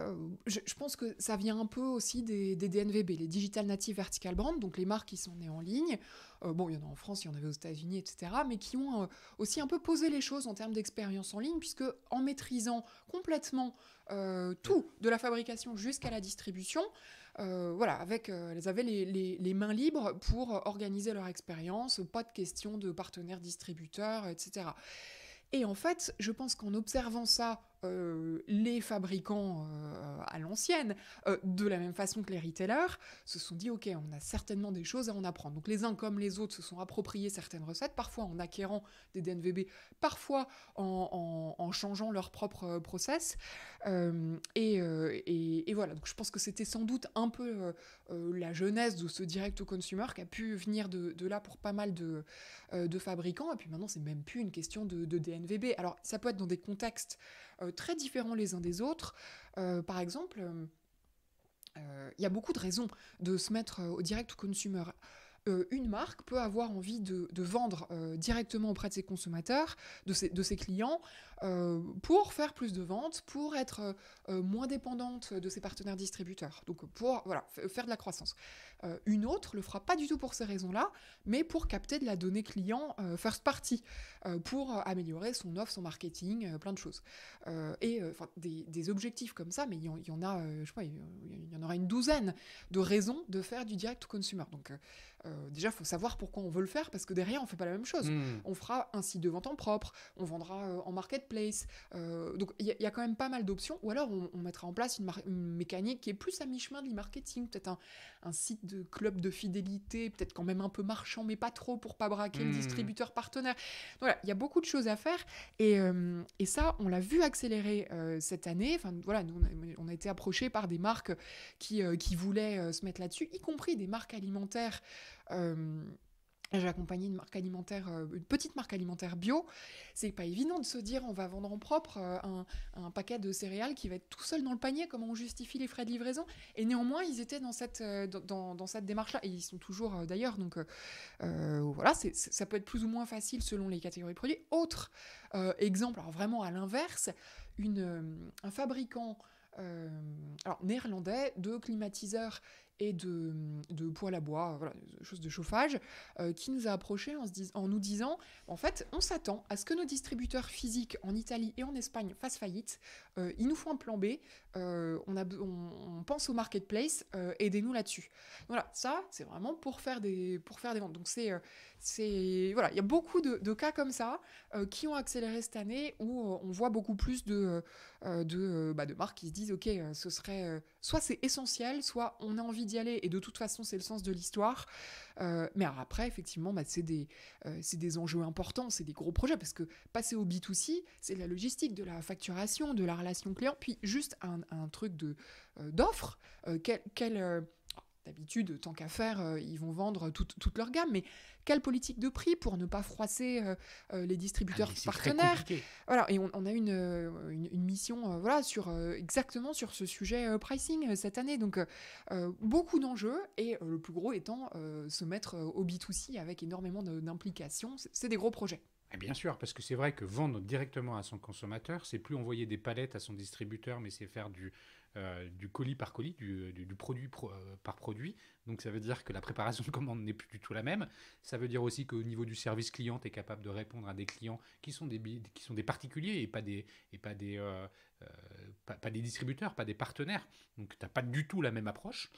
euh, je, pense que ça vient un peu aussi des, DNVB, les Digital Native Vertical Brand, donc les marques qui sont nées en ligne. Euh, bon, il y en a en France, il y en avait aux États-Unis, etc., mais qui ont euh, aussi un peu posé les choses en termes d'expérience en ligne, puisque en maîtrisant complètement tout, de la fabrication jusqu'à la distribution, voilà, avec, elles avaient les, les, mains libres pour organiser leur expérience, pas de question de partenaires distributeurs, etc. Et en fait, je pense qu'en observant ça euh, les fabricants euh, à l'ancienne, euh, de la même façon que les retailers, se sont dit ok, on a certainement des choses à en apprendre. Donc les uns comme les autres se sont appropriés certaines recettes, parfois en acquérant des DNVB, parfois en, changeant leur propre process. Et, voilà, donc je pense que c'était sans doute un peu la jeunesse de ce direct au consumer qui a pu venir de, là pour pas mal de, fabricants. Et puis maintenant, c'est même plus une question de, de DNVB. Alors ça peut être dans des contextes euh, très différents les uns des autres. Euh, par exemple, euh, il y a beaucoup de raisons de se mettre au direct au consumer. Euh, une marque peut avoir envie de, vendre euh, directement auprès de ses consommateurs, de ses, clients, euh, pour faire plus de ventes, pour être moins dépendante de ses partenaires distributeurs. Donc pour voilà, faire de la croissance. une autre le fera pas du tout pour ces raisons-là, mais pour capter de la donnée client first party, pour améliorer son offre, son marketing, plein de choses. et des, objectifs comme ça, mais il y, en a, je sais il y, en aura une douzaine de raisons de faire du direct to consumer. Donc euh, déjà, faut savoir pourquoi on veut le faire, parce que derrière, on fait pas la même chose. Hmm. On fera un site de vente en propre, on vendra euh, en marketplace. Euh, donc, il y, a quand même pas mal d'options. Ou alors, on, mettra en place une, mécanique qui est plus à mi-chemin de l'e-marketing, peut-être un, site de club de fidélité, peut-être quand même un peu marchand, mais pas trop pour pas braquer le hmm. distributeur partenaire. voilà, il y a beaucoup de choses à faire. Et, euh, ça, on l'a vu accélérer cette année. Enfin, voilà, on a, été approché par des marques qui voulaient se mettre là-dessus, y compris des marques alimentaires. Euh, j'ai accompagné une marque alimentaire, euh, une petite marque alimentaire bio. C'est pas évident de se dire on va vendre en propre euh, un, paquet de céréales qui va être tout seul dans le panier. Comment on justifie les frais de livraison Et néanmoins, ils étaient dans cette dans, cette démarche-là et ils sont toujours d'ailleurs. Donc voilà, ça peut être plus ou moins facile selon les catégories de produits. Autre exemple, alors vraiment à l'inverse, un fabricant alors, néerlandais de climatiseurs et de, de poêle à bois, euh, voilà, choses de chauffage, euh, qui nous a approchés en, se dis, en nous disant, en fait, on s'attend à ce que nos distributeurs physiques en Italie et en Espagne fassent faillite, euh, il ils nous font un plan B, on, a, on, pense au marketplace, aidez-nous là-dessus. Voilà, ça, c'est vraiment pour faire des, pour faire des ventes. Donc c'est c'est voilà, il y a beaucoup de, cas comme ça euh, qui ont accéléré cette année où euh, on voit beaucoup plus de euh, bah, de, marques qui se disent ok, ce serait soit c'est essentiel, soit on a envie d'y aller et de toute façon c'est le sens de l'histoire. mais après effectivement, bah, c'est des c'est des enjeux importants, c'est des gros projets parce que passer au B2C, c'est de la logistique, de la facturation, de la relation client, puis juste un, un truc de d'offre. quel, D'habitude, tant qu'à faire, euh, ils vont vendre toute, leur gamme. Mais quelle politique de prix pour ne pas froisser euh, euh, les distributeurs ah, partenaires Voilà, et on, a une, une, mission, voilà, sur exactement sur ce sujet pricing cette année. Donc beaucoup d'enjeux et le plus gros étant se mettre au B2C avec énormément d'implications. C'est des gros projets. Et bien sûr, parce que c'est vrai que vendre directement à son consommateur, c'est plus envoyer des palettes à son distributeur, mais c'est faire du, euh, du colis par colis, du, produit euh, par produit. Donc ça veut dire que la préparation de commande n'est plus du tout la même. Ça veut dire aussi qu'au niveau du service client, tu es capable de répondre à des clients qui sont des, qui sont des particuliers et pas des, pas, des, euh, des distributeurs, pas des partenaires. Donc tu n'as pas du tout la même approche.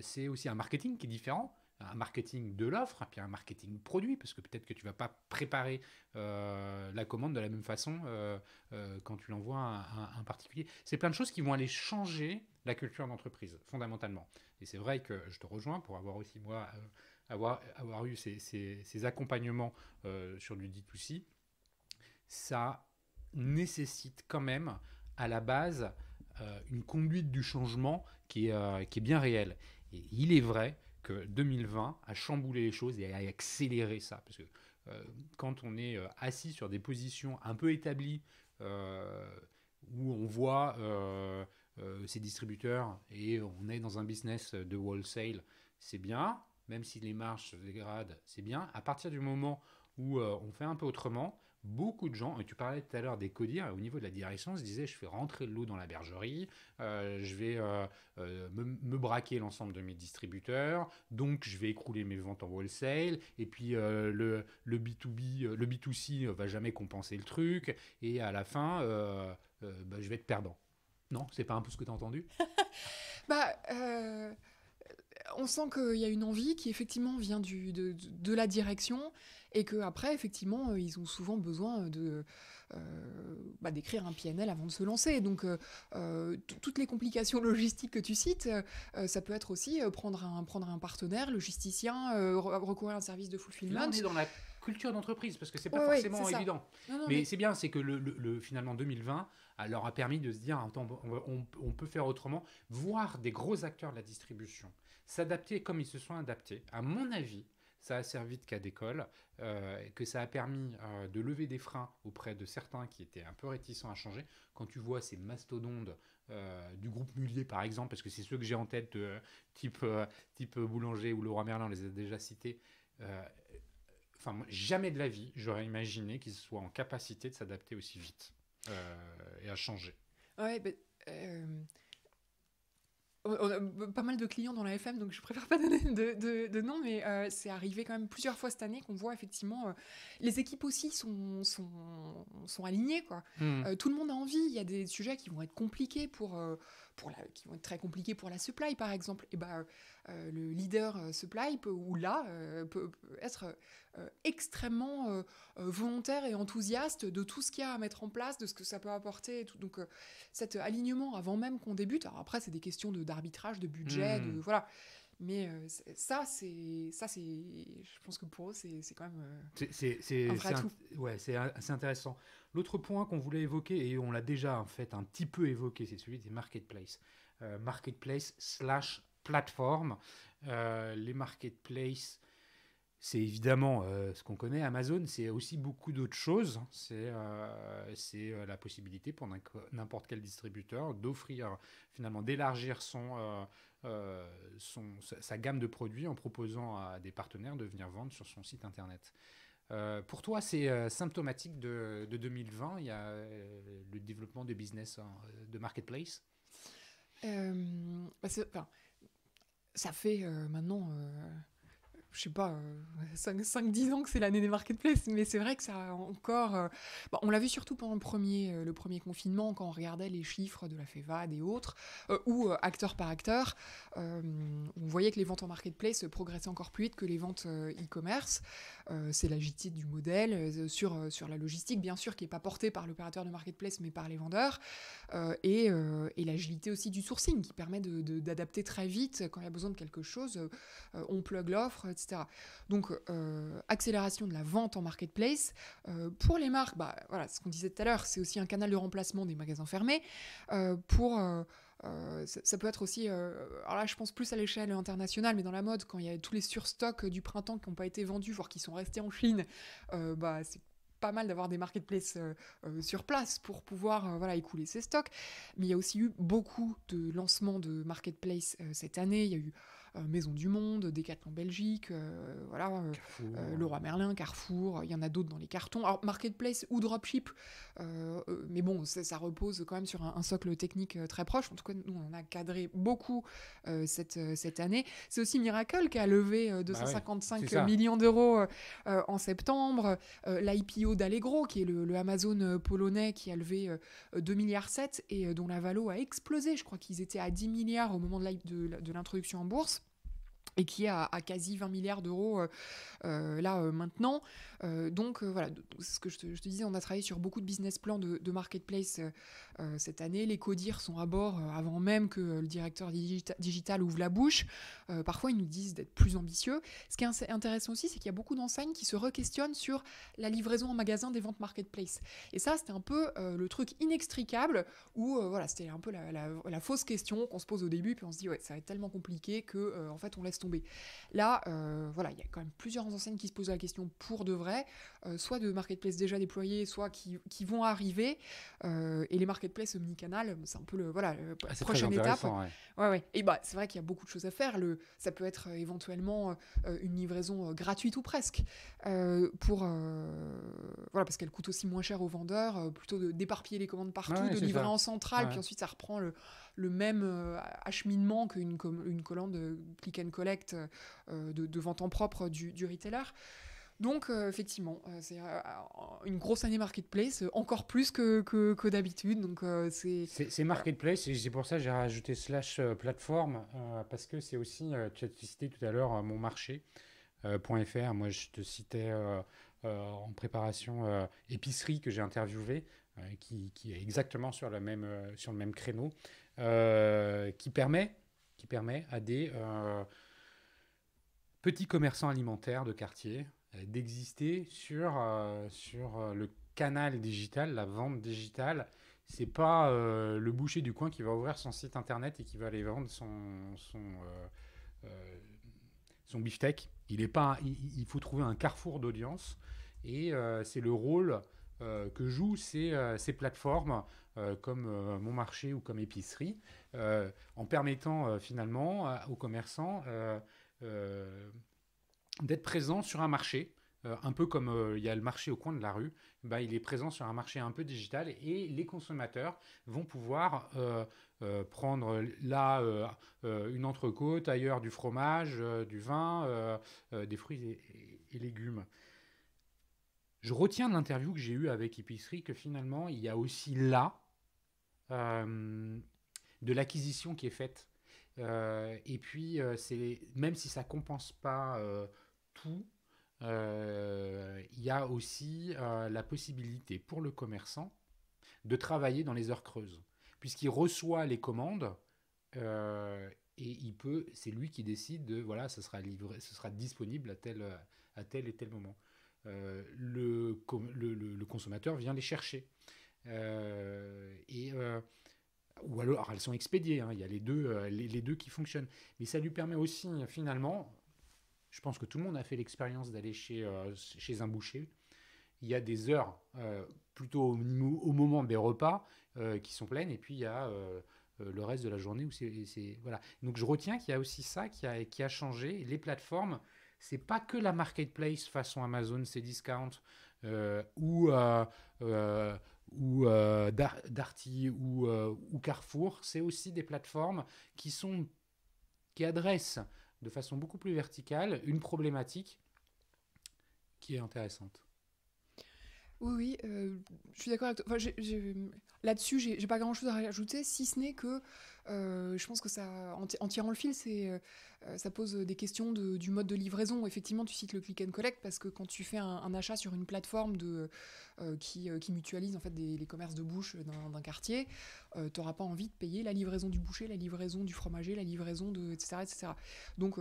c'est aussi un marketing qui est différent marketing de l'offre, puis un marketing produit, parce que peut-être que tu vas pas préparer euh, la commande de la même façon euh, euh, quand tu l'envoies à, un particulier. C'est plein de choses qui vont aller changer la culture d'entreprise, fondamentalement. Et c'est vrai que je te rejoins pour avoir aussi, moi, avoir, avoir eu ces, accompagnements sur du D2C. Ça nécessite quand même, à la base, une conduite du changement qui est, qui est bien réelle. Et il est vrai 2020 a chamboulé les choses et a accéléré ça. Parce que euh, quand on est euh, assis sur des positions un peu établies, euh, où on voit ses distributeurs et on est dans un business de wholesale, c'est bien, même si les marges se dégradent, c'est bien. À partir du moment où on fait un peu autrement, beaucoup de gens, et tu parlais tout à l'heure des codires, au niveau de la direction, se disaient je fais rentrer le l'eau dans la bergerie, euh, je vais euh, euh, me, braquer l'ensemble de mes distributeurs, donc je vais écrouler mes ventes en wholesale, et puis le, le, B2B, le B2C va jamais compenser le truc, et à la fin, bah, je vais être perdant. Non, c'est pas un peu ce que tu as entendu Bah on sent qu'il y a une envie qui effectivement vient du, de, de, la direction, et que après effectivement euh, ils ont souvent besoin euh, de euh, bah, d'écrire un PNL avant de se lancer. Donc toutes les complications logistiques que tu cites, ça peut être aussi prendre un prendre un partenaire, logisticien, recourir à un service de fulfillment. Là, on est dans la culture d'entreprise parce que c'est pas forcément évident. mais, c'est bien, c'est que le, finalement 2020 leur a permis de se dire attends, on peut faire autrement, voir des gros acteurs de la distribution s'adapter comme ils se sont adaptés. À mon avis, ça a servi de cas d'école, euh, que ça a permis euh, de lever des freins auprès de certains qui étaient un peu réticents à changer. Quand tu vois ces mastodontes euh, du groupe Mulier, par exemple, parce que c'est ceux que j'ai en tête, type, type Boulanger ou Laurent Merlin, on les a déjà cités. Enfin, jamais de la vie, j'aurais imaginé qu'ils soient en capacité de s'adapter aussi vite et à changer. Ouais, mais bah, on a pas mal de clients dans la FM, donc je préfère pas donner de, nom, mais euh, c'est arrivé quand même plusieurs fois cette année qu'on voit effectivement euh, les équipes aussi sont, sont, sont alignées. Quoi. Hmm. Euh, tout le monde a envie, il y a des sujets qui vont être compliqués pour qui vont être très compliquées pour la supply, par exemple, et ben, euh, euh, le leader euh, supply peut, ou là, peut, être extrêmement volontaire et enthousiaste de tout ce qu'il y a à mettre en place, de ce que ça peut apporter. tout. Donc, cet alignement avant même qu'on débute, alors après, c'est des questions d'arbitrage, de, budget, de, hmm. voilà. Mais euh, ça, c'est. ça c'est Je pense que pour eux, c'est quand même. c'est Ouais, c'est intéressant. L'autre point qu'on voulait évoquer, et on l'a déjà en fait un petit peu évoqué, c'est celui des marketplaces. Euh, marketplace slash plateforme. Euh, les marketplaces c'est évidemment euh, ce qu'on connaît. Amazon, c'est aussi beaucoup d'autres choses. C'est euh, euh, la possibilité pour n'importe quel distributeur d'offrir, finalement, d'élargir son, son, sa gamme de produits en proposant à des partenaires de venir vendre sur son site internet. pour toi, c'est symptomatique de, 2020, il y a le développement de business de marketplace bah, Ça fait maintenant je sais pas, 5-10 euh, ans que c'est l'année des marketplaces, mais c'est vrai que ça a encore... Euh, bah, on l'a vu surtout pendant le premier, euh, le premier confinement, quand on regardait les chiffres de la FEVAD et autres, ou acteur par acteur, on voyait que les ventes en marketplace progressaient encore plus vite que les ventes e-commerce. Euh, c'est l'agilité du modèle, euh, sur, euh, sur la logistique, bien sûr, qui n'est pas portée par l'opérateur de marketplace, mais par les vendeurs, et, l'agilité aussi du sourcing, qui permet d'adapter de, très vite quand il y a besoin de quelque chose, on plug l'offre, etc. Donc, accélération de la vente en marketplace. pour les marques, bah, voilà, ce qu'on disait tout à l'heure, c'est aussi un canal de remplacement des magasins fermés. pour euh, ça, peut être aussi, euh, alors là je pense plus à l'échelle internationale, mais dans la mode, quand il y a tous les surstocks du printemps qui n'ont pas été vendus, voire qui sont restés en Chine, euh, bah, c'est pas mal d'avoir des marketplaces sur place pour pouvoir voilà, écouler ces stocks. Mais il y a aussi eu beaucoup de lancements de marketplaces cette année, il y a eu euh, Maison du Monde, Decathlon Belgique, euh, voilà, euh, Roi Merlin, Carrefour, il y en a d'autres dans les cartons. Alors, marketplace ou dropship, mais bon, ça, repose quand même sur un, socle technique très proche. En tout cas, nous, on a cadré beaucoup cette, cette année. C'est aussi Miracle qui a levé 255 bah millions d'euros en septembre. L'IPO d'Allegro, qui est le, Amazon polonais, qui a levé 2 ,7 milliards et dont la valo a explosé. Je crois qu'ils étaient à 10 milliards au moment de l'introduction en bourse et qui est à, quasi 20 milliards d'euros euh, euh, là euh, maintenant. donc voilà, ce que je te, disais, on a travaillé sur beaucoup de business plans de, marketplace cette année. Les codires sont à bord avant même que le directeur digital ouvre la bouche. parfois, ils nous disent d'être plus ambitieux. Ce qui est intéressant aussi, c'est qu'il y a beaucoup d'enseignes qui se requestionnent sur la livraison en magasin des ventes marketplace. Et ça, c'était un peu le truc inextricable où voilà, c'était un peu la, fausse question qu'on se pose au début, puis on se dit ouais, ça va être tellement compliqué que en fait on laisse Là, euh, voilà, il y a quand même plusieurs enseignes qui se posent la question pour de vrai, euh, soit de marketplaces déjà déployés, soit qui, vont arriver. Euh, et les marketplaces mini-canal, c'est un peu le voilà ah, prochaine étape. Ouais. ouais. Et bah c'est vrai qu'il y a beaucoup de choses à faire. Le, ça peut être éventuellement une livraison gratuite ou presque pour voilà parce qu'elle coûte aussi moins cher aux vendeurs plutôt de d'éparpiller les commandes partout, de livrer en centrale, puis ensuite ça reprend le le même euh, acheminement qu'une une de euh, click and collect euh, de, vente en propre du, du retailer. Donc, effectivement, c'est une grosse année marketplace, encore plus que, que, d'habitude. Donc, c'est, marketplace, et c'est pour ça que j'ai rajouté slash plateforme, parce que c'est aussi, tu as cité tout à l'heure mon marché.fr. Moi, je te citais en préparation épicerie que j'ai interviewé, qui, qui, est exactement sur, même, sur le même créneau. Euh, qui, permet, qui permet à des euh, petits commerçants alimentaires de quartier euh, d'exister sur, sur le canal digital, la vente digitale c'est pas le boucher du coin qui va ouvrir son site internet et qui va aller vendre son son, euh, Il est pas, il faut trouver un carrefour d'audience et c'est le rôle que jouent ces, ces plateformes euh, comme euh, mon marché ou comme épicerie, euh, en permettant finalement aux commerçants d'être présents sur un marché. un peu comme il y a le marché au coin de la rue, bah, il est présent sur un marché un peu digital et les consommateurs vont pouvoir prendre là une entrecôte, ailleurs du fromage, du vin, des fruits et, et, légumes. Je retiens de l'interview que j'ai eue avec Épicerie que finalement, il y a aussi là euh, de l'acquisition qui est faite. Euh, et puis, euh, c'est même si ça compense pas tout, il y a aussi la possibilité pour le commerçant de travailler dans les heures creuses, puisqu'il reçoit les commandes et il peut, c'est lui qui décide de voilà, ce sera livré, ce sera disponible à tel, à tel et tel moment. le, le, consommateur vient les chercher. Euh, et euh, ou alors, elles sont expédiées, hein. il y a les deux, euh, les, deux qui fonctionnent. Mais ça lui permet aussi, finalement, je pense que tout le monde a fait l'expérience d'aller chez, chez un boucher. Il y a des heures, plutôt au, moment des repas, qui sont pleines, et puis il y a le reste de la journée où c'est. Voilà. Donc je retiens qu'il y a aussi ça qui a, qui a changé. Les plateformes, c'est pas que la marketplace façon Amazon, c'est discount, ou ou euh, Darty ou, euh, ou Carrefour, c'est aussi des plateformes qui, sont, qui adressent de façon beaucoup plus verticale une problématique qui est intéressante. Oui, oui, euh, je suis d'accord avec toi. Là-dessus, j'ai pas grand-chose à rajouter, si ce n'est que euh, je pense que ça, en, tirant le fil, c'est euh, ça pose des questions du mode de livraison. Effectivement, tu cites le click and collect parce que quand tu fais un, achat sur une plateforme de, qui, mutualise en fait des, les commerces de bouche d'un quartier, tu n'auras pas envie de payer la livraison du boucher, la livraison du fromager, la livraison de etc etc. Donc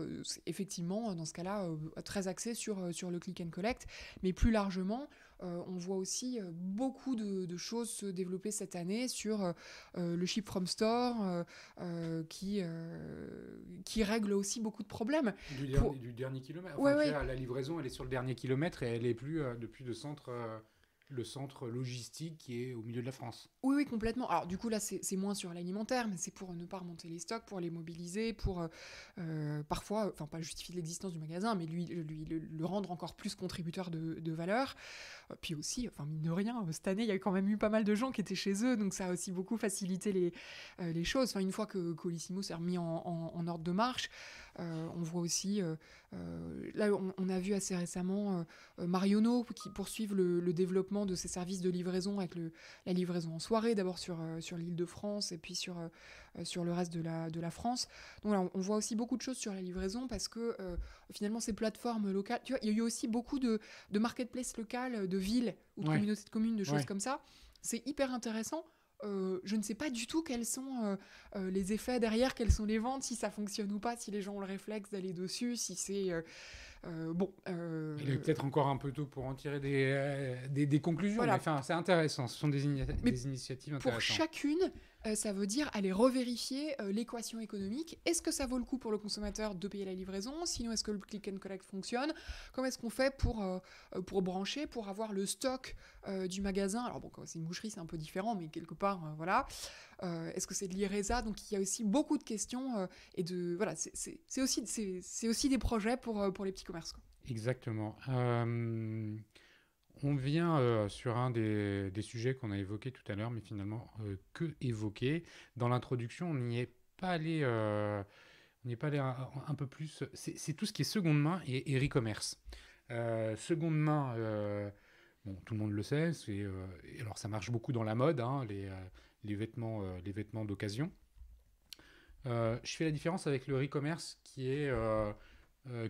effectivement, dans ce cas-là, très axé sur sur le click and collect, mais plus largement euh, on voit aussi euh, beaucoup de, choses se développer cette année sur euh, le ship from store qui, qui règle aussi beaucoup de problèmes. Du, dernier, kilomètre. la livraison, elle est sur le dernier kilomètre et elle est plus depuis le centre le centre logistique qui est au milieu de la France. Oui, oui, complètement. Alors du coup, là, c'est moins sur l'alimentaire, mais c'est pour euh, ne pas remonter les stocks, pour les mobiliser, pour euh, euh, parfois, enfin pas justifier l'existence du magasin, mais lui, lui le, rendre encore plus contributeur de, valeur. Puis aussi, enfin mine de rien, cette année, il y a quand même eu pas mal de gens qui étaient chez eux, donc ça a aussi beaucoup facilité les, les choses. Enfin, une fois que Colissimo s'est remis en ordre de marche, euh, on voit aussi, euh, euh, là on, a vu assez récemment Marionneau qui poursuivent le, développement de ses services de livraison avec la livraison en soirée, d'abord sur, l'île de France et puis sur, le reste de la, France. Donc on, voit aussi beaucoup de choses sur la livraison parce que finalement ces plateformes locales, tu vois, il y a eu aussi beaucoup de, de marketplaces locales, de villes ou de communautés de communes, de choses comme ça. C'est hyper intéressant euh, je ne sais pas du tout quels sont euh, euh, les effets derrière, quelles sont les ventes, si ça fonctionne ou pas, si les gens ont le réflexe d'aller dessus, si c'est... bon. Il est peut-être encore un peu tôt pour en tirer des, des, conclusions. Mais enfin, c'est intéressant. Ce sont des, des initiatives intéressantes. Pour chacune, euh, ça veut dire aller revérifier euh, l'équation économique. Est-ce que ça vaut le coup pour le consommateur de payer la livraison Sinon, est-ce que le click and collect fonctionne Comment est-ce qu'on fait pour, euh, pour brancher, pour avoir le stock du magasin Alors bon, quand c'est une boucherie, c'est un peu différent, mais quelque part, voilà. est-ce que c'est de l'IRESA Donc il y a aussi beaucoup de questions et de voilà, c'est aussi c'est aussi des projets pour pour les petits commerces. Quoi. Exactement on vient euh, sur un des, sujets qu'on a évoqué tout à l'heure, mais finalement euh, que évoquer Dans l'introduction, on n'y est pas allé, euh, on pas allé un, peu plus. C'est tout ce qui est seconde main et, et e-commerce. seconde main, bon, tout le monde le sait. alors ça marche beaucoup dans la mode, hein, les, vêtements, les vêtements d'occasion. je fais la différence avec le e-commerce qui est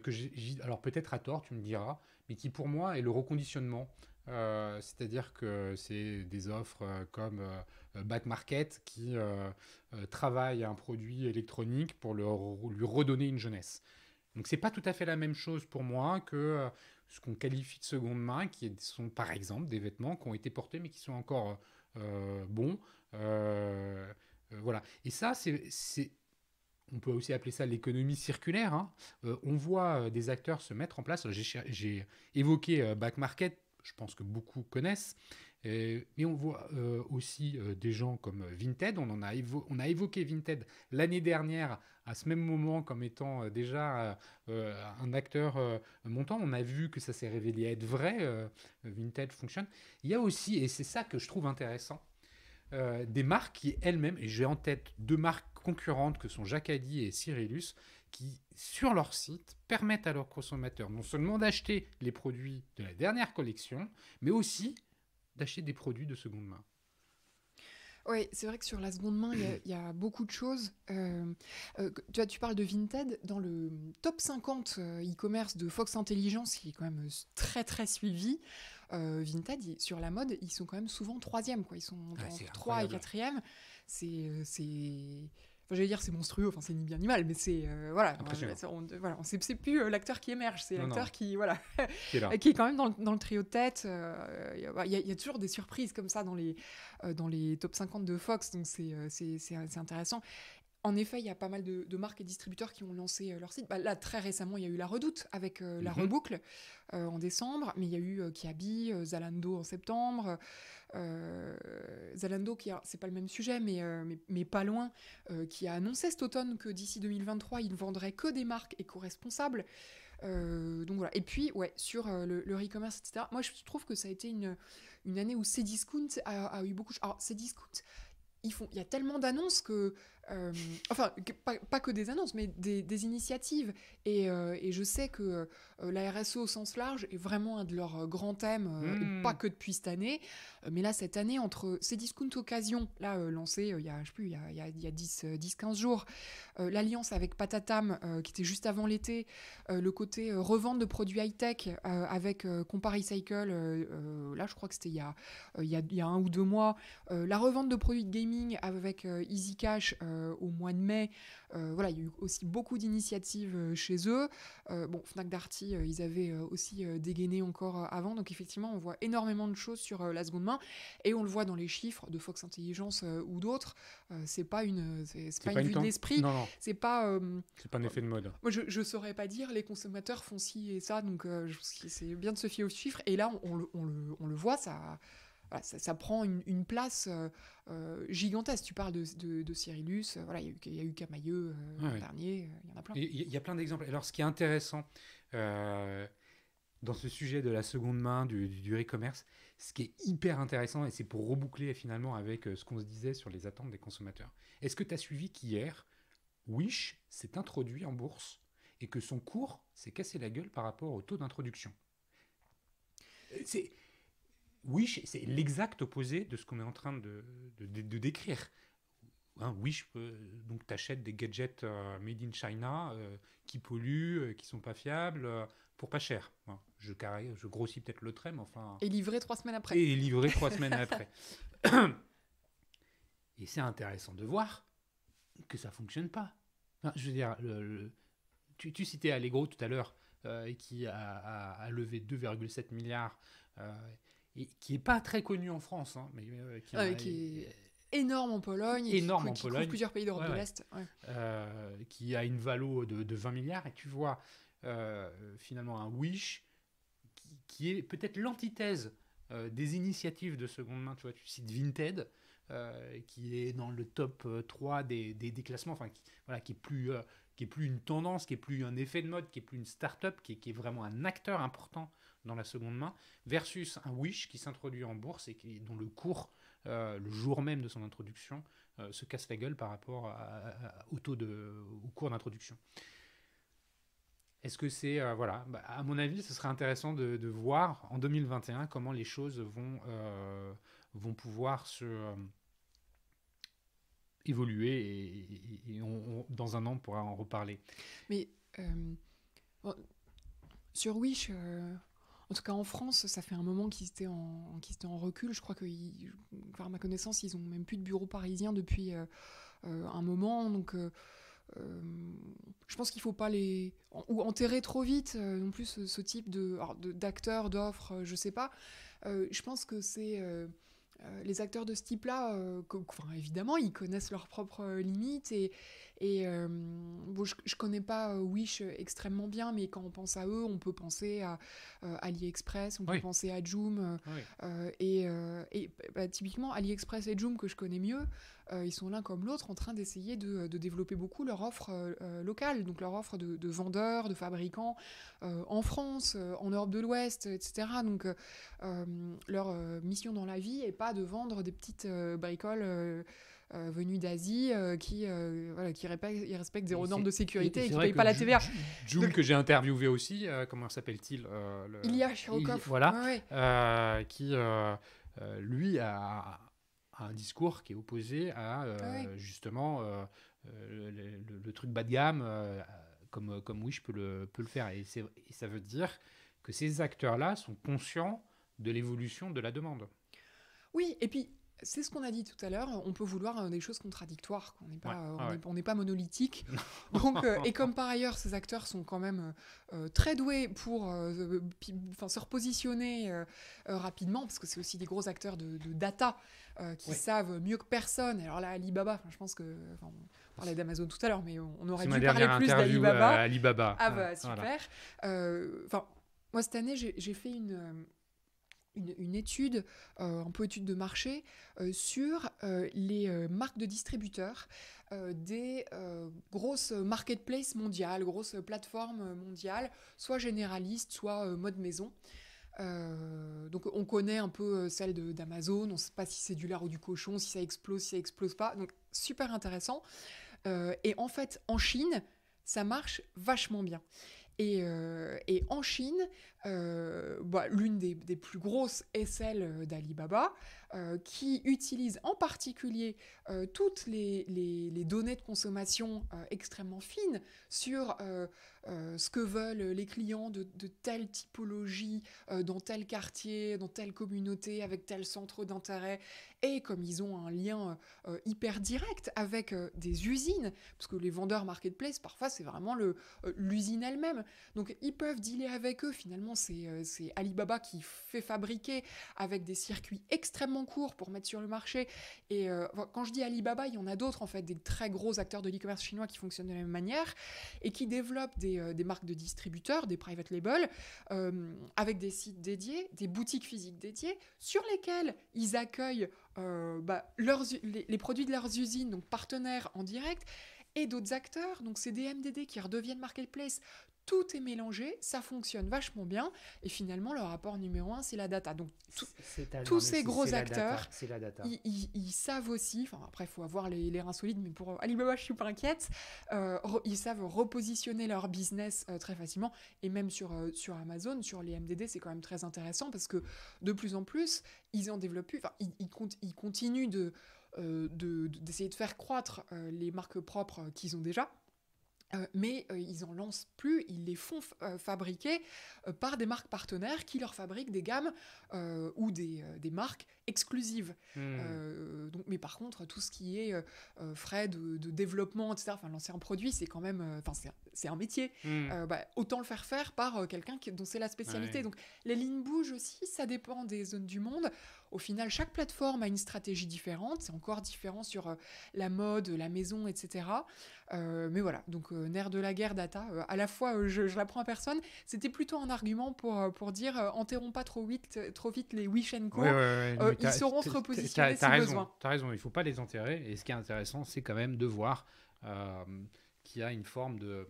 que j'ai alors peut-être à tort, tu me diras, mais qui pour moi est le reconditionnement. Euh, c'est-à-dire que c'est des offres euh, comme euh, Back Market qui travaillent un produit électronique pour le, lui redonner une jeunesse. Donc c'est pas tout à fait la même chose pour moi que ce qu'on qualifie de seconde main, qui sont par exemple des vêtements qui ont été portés mais qui sont encore bons. voilà. Et ça, c'est on peut aussi appeler ça l'économie circulaire. Hein. Euh, on voit euh, des acteurs se mettre en place. J'ai évoqué euh, Back Market, je pense que beaucoup connaissent. Et, mais on voit aussi des gens comme Vinted. On, en a, on a évoqué Vinted l'année dernière à ce même moment comme étant déjà un acteur montant. On a vu que ça s'est révélé être vrai. Vinted fonctionne. Il y a aussi, et c'est ça que je trouve intéressant, des marques qui elles-mêmes, et j'ai en tête deux marques concurrentes que sont Jacadi et Cyrillus, qui, sur leur site, permettent à leurs consommateurs non seulement d'acheter les produits de la dernière collection, mais aussi d'acheter des produits de seconde main. Oui, c'est vrai que sur la seconde main, il y, a beaucoup de choses. Euh, euh, tu, parles de Vinted. Dans le top 50 euh, e-commerce de Fox Intelligence, qui est quand même très très suivi, Vinted, sur la mode, ils sont quand même souvent troisième. Quoi. Ils sont entre 3 et 4 C'est j'allais dire c'est monstrueux, enfin c'est ni bien ni mal, mais c'est euh, euh, voilà, on, c'est plus euh, l'acteur qui émerge, c'est l'acteur qui voilà, qui, est quand même dans le, trio de tête. Bah, il y, a toujours des surprises comme ça dans les dans les top 50 de Fox, donc c'est c'est intéressant. En effet, il y a pas mal de, marques et distributeurs qui ont lancé leur site. Bah, là, très récemment, il y a eu La Redoute avec La mhm. Reboucle en décembre, mais il y a eu Kiabi, Zalando en septembre. Euh, Zalando, qui c'est pas le même sujet, mais, euh, mais, pas loin, euh, qui a annoncé cet automne que d'ici 2023, il ne vendrait que des marques éco-responsables. donc voilà. Et puis, ouais, sur le, e-commerce, etc. Moi, je trouve que ça a été une, une année où Cdiscount a, a eu beaucoup. Alors, Cdiscount, ils font, il y a tellement d'annonces que euh, enfin, pas, que des annonces, mais des, initiatives. Euh, et, je sais que euh, la RSE au sens large est vraiment un de leurs grands thèmes, hmm. pas que depuis cette année. mais là, cette année, entre ces discounts occasion, là, lancé il y a, plus, il y a, 10-15 jours, l'alliance avec Patatam, qui était juste avant l'été, le côté revente de produits high-tech avec Comparicycle, là, je crois que c'était il y a, un ou deux mois, la revente de produits de gaming avec EasyCash... Euh, au mois de mai. Euh, voilà, il y a eu aussi beaucoup d'initiatives euh, chez eux. bon, Fnac Darty, ils avaient aussi dégainé encore avant. Donc effectivement, on voit énormément de choses sur la seconde main et on le voit dans les chiffres de Fox Intelligence ou d'autres. c'est pas une, c'est, pas, une vue d'esprit. C'est pas. un effet de mode. Moi, je, ne saurais pas dire. Les consommateurs font ci et ça, donc c'est bien de se fier aux chiffres. Et là, on, le, on, le, on le voit, ça bah, ça, prend une, place euh, euh, gigantesque. Tu parles de, de, euh, voilà, il y, a eu Camailleux l'an dernier, il y en a plein. Il y a plein d'exemples. Alors, ce qui est intéressant dans ce sujet de la seconde main, du, du e-commerce, ce qui est hyper intéressant, et c'est pour reboucler finalement avec ce qu'on se disait sur les attentes des consommateurs. Est-ce que tu as suivi qu'hier, Wish s'est introduit en bourse et que son cours s'est cassé la gueule par rapport au taux d'introduction Wish, c'est l'exact opposé de ce qu'on est en train de, décrire. Hein, Wish, euh, donc t'achètes des gadgets euh, made in China euh, qui polluent, euh, qui sont pas fiables, pour pas cher. Hein, je, carré, je grossis peut-être le trait, mais enfin... Et livré trois semaines après. Et livré trois semaines après. Et c'est intéressant de voir que ça fonctionne pas. je veux dire, le, Tu, tu, citais Allegro tout à l'heure, qui a, a levé 2,7 milliards qui est pas très connu en France, hein, mais euh, qui, est énorme en Pologne, énorme qui, en plusieurs pays d'Europe de l'Est, euh, qui a une valo de, 20 milliards, et tu vois euh, finalement un Wish qui, est peut-être l'antithèse des initiatives de seconde main, tu vois, tu cites Vinted, qui est dans le top 3 des, classements, enfin, qui, voilà, qui est plus qui est plus une tendance, qui est plus un effet de mode, qui est plus une start-up, qui qui est vraiment un acteur important dans la seconde main, versus un Wish qui s'introduit en bourse et qui, dont le cours, euh, le jour même de son introduction, euh, se casse la gueule par rapport au, taux de, au cours d'introduction. Est-ce que c'est... Euh, voilà, bah, à mon avis, ce serait intéressant de, voir en 2021 comment les choses vont, vont pouvoir se évoluer et, dans un an, on pourra en reparler. Mais sur Wish, en tout cas, en France, ça fait un moment qu'ils étaient en, en recul. Je crois que, par ma connaissance, ils ont même plus de bureau parisien depuis euh, euh, un moment. Donc, euh, je pense qu'il ne faut pas les ou enterrer trop vite non plus ce, type de d'acteurs, d'offres, je ne sais pas. je pense que c'est les acteurs de ce type-là, enfin, évidemment, ils connaissent leurs propres limites et, et je, je, connais pas euh, Wish euh, extrêmement bien, mais quand on pense à eux, on peut penser à euh, AliExpress, on peut penser à Joom. et, et bah, typiquement, AliExpress et Joom, que je connais mieux, ils sont l'un comme l'autre en train d'essayer de, développer beaucoup leur offre locale, donc leur offre de, de vendeurs, de fabricants en France, en Europe de l'Ouest, etc. Donc leur mission dans la vie est pas de vendre des petites bricoles euh, venu d'Asie euh, qui, respecte euh, voilà, qui zéro norme de sécurité et qui ne pas la TVA. Jules, que j'ai interviewé aussi, comment s'appelle-t-il Il y a Voilà, qui, lui, a, un discours qui est opposé à, justement, le, truc bas de gamme, comme, comme Wish peut le, le faire. Et, et ça veut dire que ces acteurs-là sont conscients de l'évolution de la demande. Oui, et puis c'est ce qu'on a dit tout à l'heure, on peut vouloir euh, des choses contradictoires, euh, ah on n'est pas, monolithique. Donc, euh, et comme par ailleurs, ces acteurs sont quand même très doués pour se repositionner rapidement, parce que c'est aussi des gros acteurs de, data qui savent mieux que personne. Alors là, Alibaba, je pense que. On parlait d'Amazon tout à l'heure, mais on, aurait dû parler plus d'Alibaba. Ah bah super. Enfin, moi, cette année, j'ai fait une une, étude, euh, un peu étude de marché, euh, sur euh, les marques de distributeurs des grosses marketplaces mondiales, grosses plateformes mondiales, soit généralistes, soit mode maison. donc on connaît un peu celle d'Amazon, on ne sait pas si c'est du lard ou du cochon, si ça explose, si ça explose pas. Donc super intéressant. et en fait, en Chine, ça marche vachement bien. Et, et, en Chine, euh, bah, l'une des, plus grosses est celle euh, d'Alibaba, euh, qui utilise en particulier toutes les, données de consommation extrêmement fines sur ce que veulent les clients de, de telle typologie, dans tel quartier, dans telle communauté, avec tel centre d'intérêt. Et comme ils ont un lien hyper direct avec des usines, parce que les vendeurs marketplace, parfois, c'est vraiment l'usine elle-même. Donc ils peuvent dealer avec eux finalement euh, c'est Alibaba qui fait fabriquer avec des circuits extrêmement courts pour mettre sur le marché. Et euh, quand je dis Alibaba, il y en a d'autres en fait, des très gros acteurs de l'e-commerce chinois qui fonctionnent de la même manière et qui développent des, euh, marques de distributeurs, des private labels, avec des sites dédiés, des boutiques physiques dédiées, sur lesquelles ils accueillent bah, les, produits de leurs usines, donc partenaires en direct, et d'autres acteurs. Donc c'est des MDD qui redeviennent marketplace tout est mélangé, ça fonctionne vachement bien. Et finalement, le rapport numéro un, c'est la data. Donc, tous ces gros acteurs, la Ils, savent aussi, enfin après, il faut avoir les, reins solides, mais pour Alibaba, je suis pas inquiète, euh, ils savent repositionner leur business euh, très facilement. Et même sur, euh, sur Amazon, sur les MDD, c'est quand même très intéressant parce que de plus en plus, ils en développent, enfin, ils, continuent d'essayer de, d'essayer de faire croître les marques propres qu'ils ont déjà euh, mais euh, ils en lancent plus, ils les font euh, fabriquer par des marques partenaires qui leur fabriquent des gammes ou des, marques exclusive. Hmm. Euh, donc, mais par contre, tout ce qui est euh, euh, frais de, développement, etc., enfin, lancer un produit, c'est quand même, enfin, c'est un métier. Hmm. Bah, autant le faire faire par quelqu'un dont c'est la spécialité. Donc, les lignes bougent aussi, ça dépend des zones du monde. Au final, chaque plateforme a une stratégie différente. C'est encore différent sur la mode, la maison, etc. mais voilà, donc nerf de la guerre, data. à la fois, je, je l'apprends à personne. C'était plutôt un argument pour pour dire, enterrons pas trop vite, trop vite les wish and co ils seront repositionnés raison, besoin. Tu as raison, il ne faut pas les enterrer. Et ce qui est intéressant, c'est quand même de voir euh, qu'il y a une forme de...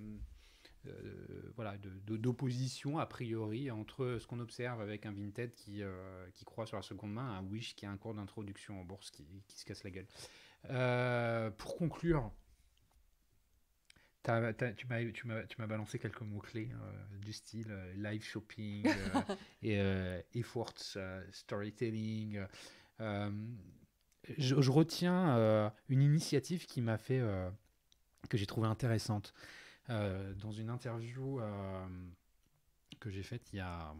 Euh, voilà, d'opposition a priori entre ce qu'on observe avec un Vinted qui, euh, qui croit sur la seconde main, un Wish qui a un cours d'introduction en bourse qui, qui, se casse la gueule. pour conclure, tu tu m'as balancé quelques mots-clés hein, du style euh, live shopping, euh, et, euh, efforts storytelling. Je, retiens une initiative qui m'a fait, que j'ai trouvée intéressante. dans une interview que j'ai faite il y a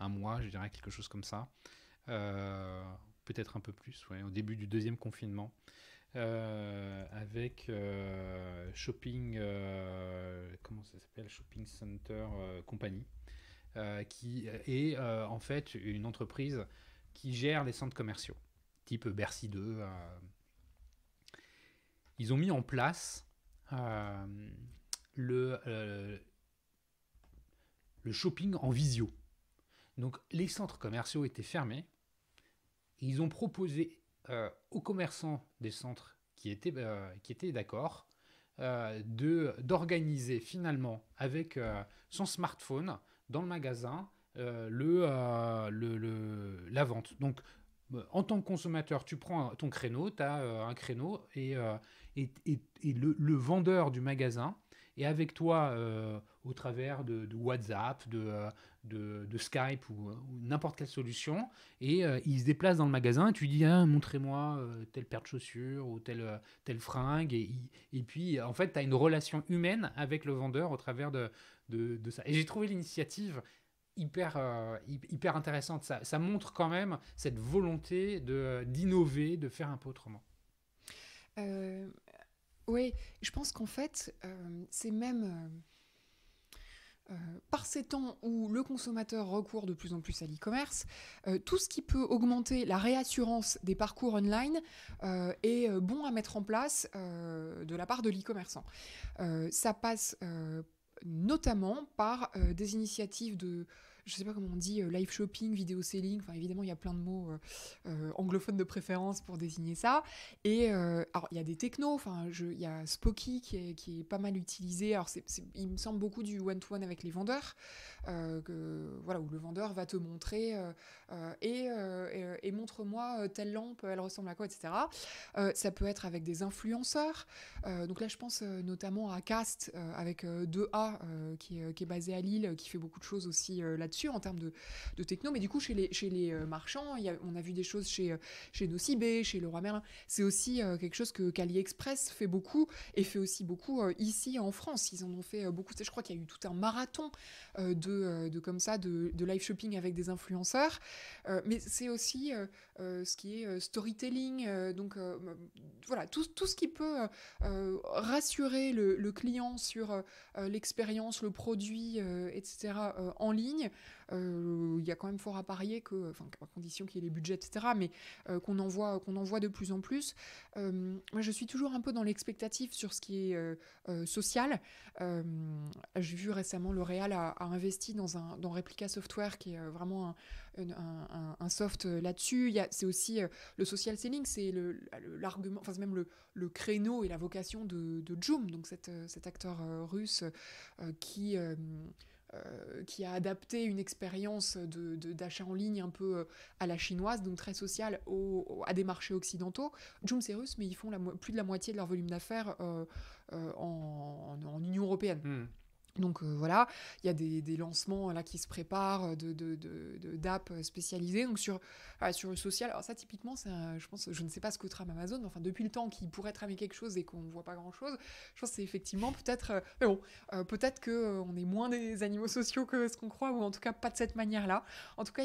un mois, je dirais quelque chose comme ça, peut-être un peu plus, au début du deuxième confinement. Euh, avec euh, Shopping, euh, comment ça s'appelle Shopping Center Company, qui est en fait une entreprise qui gère les centres commerciaux, type Bercy 2. ils ont mis en place le, le shopping en visio. Donc les centres commerciaux étaient fermés. Ils ont proposé euh, aux commerçants des centres qui étaient, euh, étaient d'accord euh, de d'organiser finalement avec son smartphone dans le magasin le, la vente. Donc, en tant que consommateur, tu prends ton créneau, tu as un créneau et, et, le, vendeur du magasin et avec toi euh, au travers de, WhatsApp, euh, de, de, Skype ou, n'importe quelle solution. Et euh, il se déplace dans le magasin et tu dis hein, montrez-moi telle paire de chaussures ou telle, telle fringue. Et, et puis en fait, tu as une relation humaine avec le vendeur au travers de, de ça. Et j'ai trouvé l'initiative hyper, hyper intéressante. Ça, ça, montre quand même cette volonté d'innover, de, faire un peu autrement. Oui, je pense qu'en fait, euh, c'est même euh, euh, par ces temps où le consommateur recourt de plus en plus à l'e-commerce, tout ce qui peut augmenter la réassurance des parcours online est bon à mettre en place de la part de l'e-commerçant. ça passe notamment par des initiatives de je sais pas comment on dit, euh, live shopping, vidéo selling, enfin évidemment il y a plein de mots euh, euh, anglophones de préférence pour désigner ça. Et il y a des technos, enfin il y a Spooky qui est, pas mal utilisé, alors il me semble beaucoup du one-to-one avec les vendeurs, que, voilà, où le vendeur va te montrer euh, euh, euh, et, montre-moi telle lampe, elle ressemble à quoi, etc. ça peut être avec des influenceurs. donc là, je pense notamment à Cast avec 2A qui, est basé à Lille, qui fait beaucoup de choses aussi là-dessus en termes de, techno. Mais du coup, chez les, marchands, on a vu des choses chez, chez Nocibé, chez Leroy Merlin. C'est aussi quelque chose que Express fait beaucoup et fait aussi beaucoup ici en France. Ils en ont fait beaucoup. Je crois qu'il y a eu tout un marathon de, comme ça de, live shopping avec des influenceurs. Euh, mais c'est aussi euh, euh, ce qui est storytelling, donc voilà, tout, tout, ce qui peut rassurer le, client sur l'expérience, le produit, etc. en ligne. Il y a quand même fort à parier que, enfin, à condition qu'il y ait les budgets, etc., mais qu'on en, voit, envoie de plus en plus. moi, je suis toujours un peu dans l'expectative sur ce qui est social. J'ai vu récemment, L'Oréal a, a, investi dans, un, dans Replica Software, qui est vraiment un un, soft euh, là-dessus. C'est aussi euh, le social selling, c'est l'argument, enfin, c'est même le, le, créneau et la vocation de, de Joom, donc euh, cet acteur russe qui. qui a adapté une expérience d'achat de, d'achat en ligne un peu à la chinoise, donc très sociale, à des marchés occidentaux. Joom, c'est russe, mais ils font la plus de la moitié de leur volume d'affaires en, en, Union européenne. Hmm. Donc euh, voilà, il y a des, lancements là qui se préparent euh, de, de, de, d'apps euh, spécialisées. Donc sur, sur le social, alors ça typiquement, c'est je pense, je ne sais pas ce que trame Amazon, enfin depuis le temps qu'il pourrait tramer quelque chose et qu'on ne voit pas grand chose, je pense c'est effectivement peut-être, mais bon, peut-être que on est moins des animaux sociaux que ce qu'on croit, ou en tout cas pas de cette manière-là. En tout cas,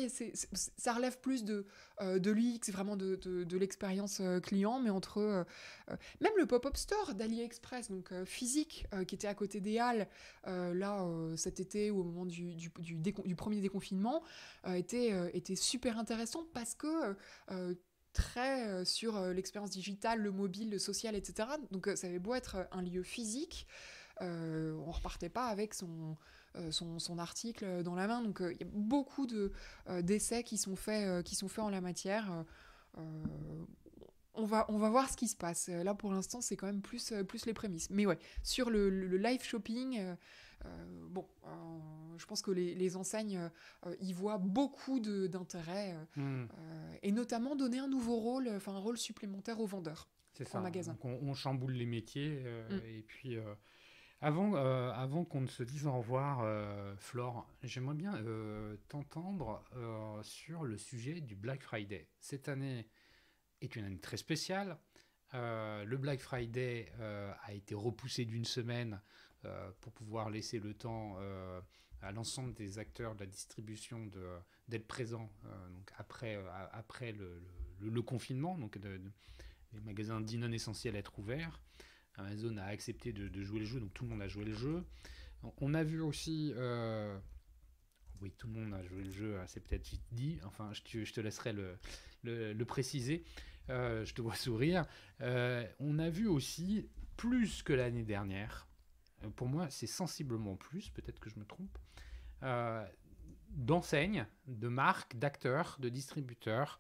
ça relève plus de, euh, de c'est vraiment de, de, l'expérience euh, client, mais entre euh, même le pop-up store d'AliExpress, donc physique, qui était à côté des Halles, là, cet été, ou au moment du, du, premier déconfinement, était, était super intéressant parce que très sur l'expérience digitale, le mobile, le social, etc. Donc ça avait beau être un lieu physique, on on repartait pas avec son, euh, son, article euh, dans la main. Donc euh, il y a beaucoup d'essais qui sont faits qui sont faits en la matière. on va, on va voir ce qui se passe. Là, pour l'instant, c'est quand même plus, plus les prémices. Mais ouais, sur le, live shopping, bon, je pense que les, les enseignes y voient beaucoup d'intérêt, hmm. et notamment donner un nouveau rôle, enfin un rôle supplémentaire aux vendeurs. C'est ça. Hein. Magasin. on, chamboule les métiers, hmm. et puis euh, avant, qu'on ne se dise au revoir, euh, Flore, j'aimerais bien euh, t'entendre sur le sujet du Black Friday. Cette année est une année très spéciale. le Black Friday a été repoussé d'une semaine pour pouvoir laisser le temps à l'ensemble des acteurs de la distribution d'être présents après, le, confinement. Donc les magasins dits non essentiels être ouverts. Amazon a accepté de, jouer le jeu, donc tout le monde a joué le jeu. On a vu aussi. Euh, oui, tout le monde a joué le jeu, hein, c'est peut-être dit. Enfin, je te, laisserai le, préciser. Euh, je te vois sourire. Euh, on a vu aussi, plus que l'année dernière, pour moi, c'est sensiblement plus, peut-être que je me trompe, d'enseignes, de marques, d'acteurs, de distributeurs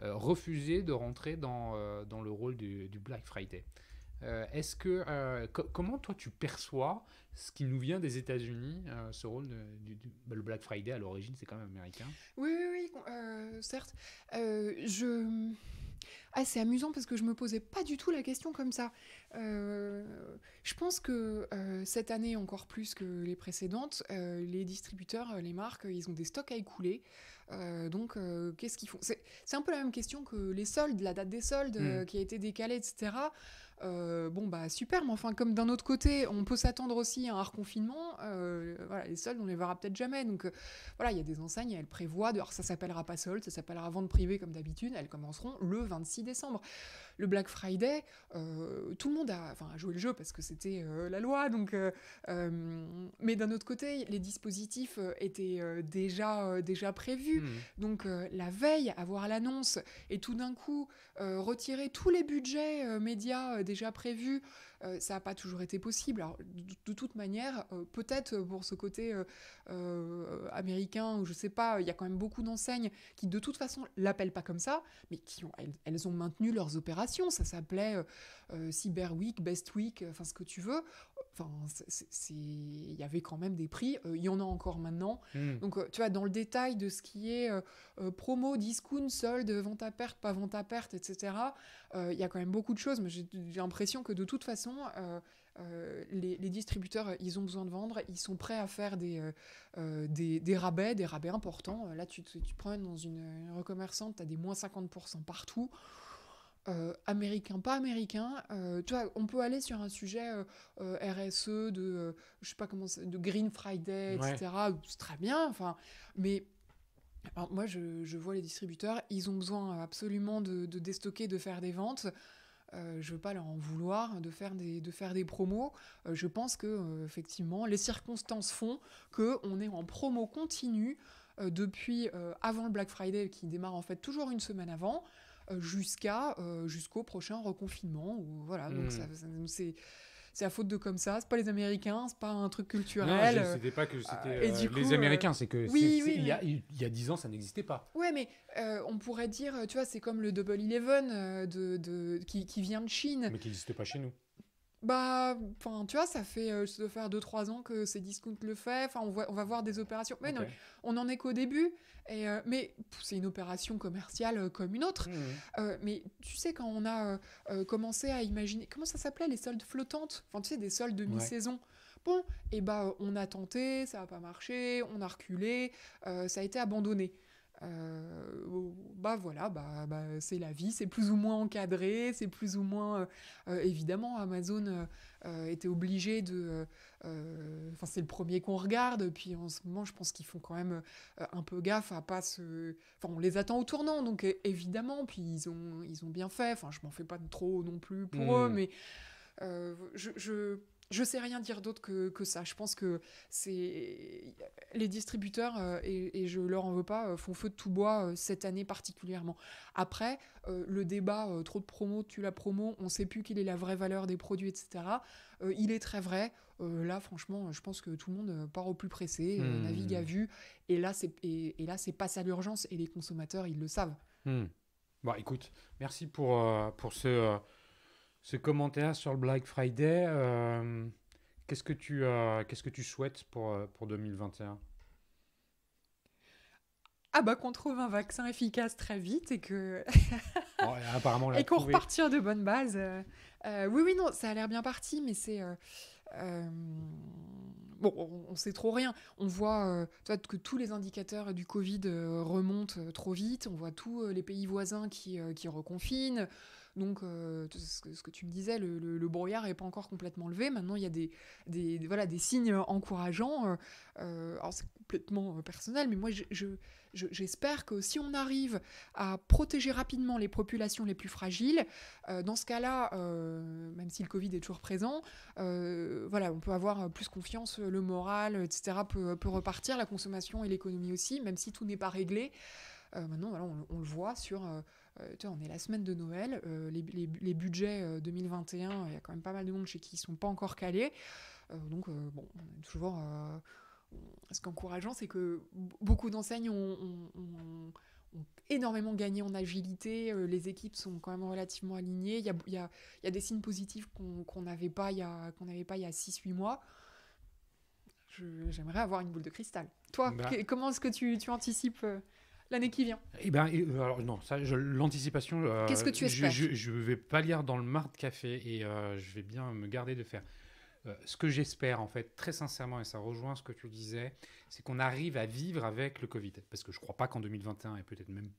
refuser de rentrer dans, le rôle du Black Friday. Euh, est-ce que euh, comment toi tu perçois ce qui nous vient des États-Unis, euh, ce rôle du, bah, Black Friday à l'origine, c'est quand même américain. Oui, oui, oui certes. je ah, c'est amusant parce que je me posais pas du tout la question comme ça. je pense que cette année encore plus que les précédentes, les distributeurs, les marques, ils ont des stocks à écouler. donc qu'est-ce qu'ils font C'est un peu la même question que les soldes, la date des soldes hmm. qui a été décalée, etc. Euh, bon, bah super, mais enfin, comme d'un autre côté, on peut s'attendre aussi à un reconfinement, euh, voilà, les soldes, on les verra peut-être jamais. Donc euh, voilà, il y a des enseignes, elles prévoient, de, alors ça s'appellera pas soldes, ça s'appellera vente privée comme d'habitude, elles commenceront le 26 décembre le Black Friday, euh, tout le monde a, enfin, a joué le jeu parce que c'était euh, la loi, donc. Euh, mais d'un autre côté, les dispositifs étaient déjà, déjà prévus. Hmm. Donc la veille, avoir l'annonce et tout d'un coup retirer tous les budgets médias déjà prévus euh, ça n'a pas toujours été possible. Alors, de, toute manière, euh, peut-être euh, pour ce côté américain, ou je sais pas, il y a quand même beaucoup d'enseignes qui de toute façon l'appellent pas comme ça, mais qui elles ont maintenu leurs opérations. Ça s'appelait euh, Cyber Week, Best Week, euh, enfin ce que tu veux. Enfin, il y avait quand même des prix. Euh, il y en a encore maintenant. Hmm. Donc, tu vois, dans le détail de ce qui est promo, discount, solde, vente à perte, pas vente à perte, etc. Il y a quand même beaucoup de choses, mais j'ai l'impression que de toute façon, les, distributeurs, ils ont besoin de vendre, ils sont prêts à faire des, des, rabais, des rabais importants. Là, tu, tu, prends dans une, une recommerçante, tu as des moins 50% partout américains, euh, américain, pas américain. Euh, tu vois, on peut aller sur un sujet euh, RSE de, je sais pas comment, de Green Friday, etc. C'est très bien. Enfin, mais moi, je, vois les distributeurs, ils ont besoin absolument de, déstocker, de faire des ventes. Je je veux pas leur en vouloir de faire des, de faire des promos. je pense que effectivement, les circonstances font que on est en promo continue depuis avant le Black Friday qui démarre en fait toujours une semaine avant. Euh, jusqu'à euh, jusqu'au prochain reconfinement. Ou, voilà, hmm. donc c'est c'est à faute de comme ça, c'est pas les Américains, c'est pas un truc culturel. Euh, c'était pas que c'était les Américains, c'est que il, y a, il y a 10 ans ça n'existait pas. Ouais, mais on pourrait dire, tu vois, c'est comme le Double Eleven de, qui, qui, vient de Chine. Mais qui n'existe pas chez nous. Bah, enfin, tu vois, ça fait, euh, ça faire 2-3 ans que ces discounts le fait. Enfin, on, va voir des opérations. Mais non, on n'en est qu'au début. Euh, mais c'est une opération commerciale euh, comme une autre. Mmh. Euh, mais tu sais, quand on a commencé à imaginer. Comment ça s'appelait les soldes flottantes Enfin, tu sais, des soldes de mi-saison. Bon, et eh bah, on a tenté, ça n'a pas marché, on a reculé, ça a été abandonné. Euh, bah voilà, bah, bah c'est la vie, c'est plus ou moins encadré, c'est plus ou moins euh, euh, évidemment Amazon était obligé de, enfin c'est le premier qu'on regarde, puis en ce moment je pense qu'ils font quand même un peu gaffe à pas se, enfin on les attend au tournant, donc évidemment, puis ils ont ils ont bien fait, enfin je m'en fais pas trop non plus pour mmh. eux, mais je, je sais rien dire d'autre que, que, ça. Je pense que c'est les distributeurs euh, et, et, je leur en veux pas euh, font feu de tout bois euh, cette année particulièrement. Après, le débat trop de promo, tu la promo, on sait plus quelle est la vraie valeur des produits, etc. il est très vrai. là, franchement, je pense que tout le monde part au plus pressé, hmm. navigue à vue. Et là, c'est et, là, c'est pas à l'urgence et les consommateurs, ils le savent. Hmm. Bah, écoute, merci pour pour ce ce commentaire sur le Black Friday. Euh, qu'est-ce que tu euh, qu'est-ce que tu souhaites pour euh, pour 2021 ah bah qu'on trouve un vaccin efficace très vite et que apparemment et qu'on repartir de bonne base oui oui non, ça a l'air bien parti, mais c'est bon, on, sait trop rien. On voit que tous les indicateurs du Covid remontent trop vite. On voit tous les pays voisins qui, qui reconfinent. Donc, euh, ce, que, tu me disais, le, brouillard n'est pas encore complètement levé. Maintenant, il y a des, des, voilà, des signes euh, encourageants. Euh, alors, c'est complètement personnel, mais moi, j'espère je, que si on arrive à protéger rapidement les populations les plus fragiles, dans ce cas-là, même si le Covid est toujours présent, voilà, on peut avoir plus confiance, le moral, etc., peut, repartir, la consommation et l'économie aussi, même si tout n'est pas réglé. maintenant, on, le voit sur euh, tu on est la semaine de Noël, euh, les, budgets 2021, euh, il y a quand même pas mal de monde chez qui ils sont pas encore calés. donc, bon, toujours ce qui est encourageant, c'est que beaucoup d'enseignes ont, énormément gagné en agilité, les équipes sont quand même relativement alignées, il y a, des signes positifs qu'on n'avait pas il y a, qu'on pas il y a 6-8 mois. J'aimerais avoir une boule de cristal. Toi, bah. comment est-ce que tu anticipes l'année qui vient Eh ben, euh, alors non, ça, l'anticipation. Euh, Qu'est-ce que tu espères Je ne vais pas lire dans le marte de café et euh, je vais bien me garder de faire. ce que j'espère, en fait, très sincèrement, et ça rejoint ce que tu disais, c'est qu'on arrive à vivre avec le Covid. Parce que je ne crois pas qu'en 2021, et peut-être même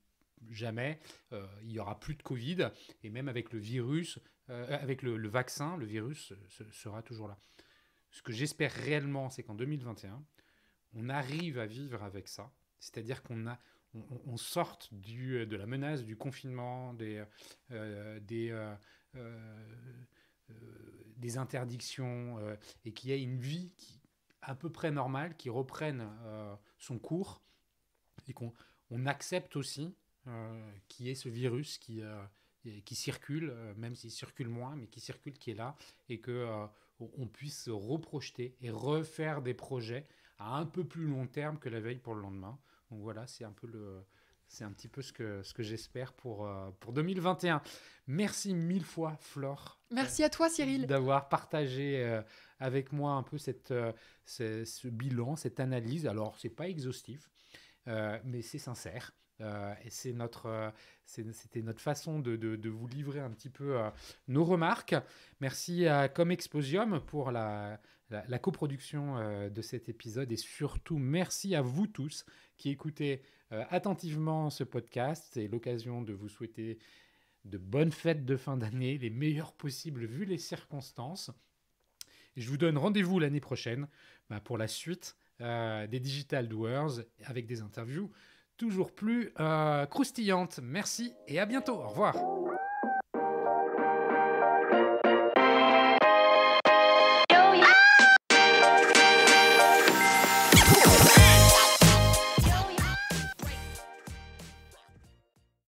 jamais, il n'y aura plus de Covid. Et même avec le virus, avec le, vaccin, le virus sera toujours là. Ce que j'espère réellement, c'est qu'en 2021, on arrive à vivre avec ça. C'est-à-dire qu'on a, on, sorte du, euh, de la menace du confinement, des, euh, euh, des, interdictions, et qu'il y ait une vie qui, à peu près normale, qui reprenne son cours, et qu'on on accepte aussi qu'il y ait ce virus qui, qui circule, même s'il circule moins, mais qui circule, qui est là, et que on puisse se reprojeter et refaire des projets à un peu plus long terme que la veille pour le lendemain. Donc voilà, c'est un peu le, c'est un petit peu ce que, ce que j'espère pour, euh, pour 2021. Merci mille fois, Flore. Merci à toi, Cyril. D'avoir partagé euh, avec moi un peu cette, euh, ce, bilan, cette analyse. Alors, c'est pas exhaustif, mais c'est sincère. et c'est notre, c'était notre façon de, de, vous livrer un petit peu nos remarques. Merci à ComExposium pour la, la, coproduction euh, de cet épisode. Et surtout, merci à vous tous qui écoutez euh, attentivement ce podcast. C'est l'occasion de vous souhaiter de bonnes fêtes de fin d'année, les meilleures possibles vu les circonstances. je vous donne rendez-vous l'année prochaine bah, pour la suite euh, des Digital Doers avec des interviews toujours plus croustillantes. Merci et à bientôt. Au revoir.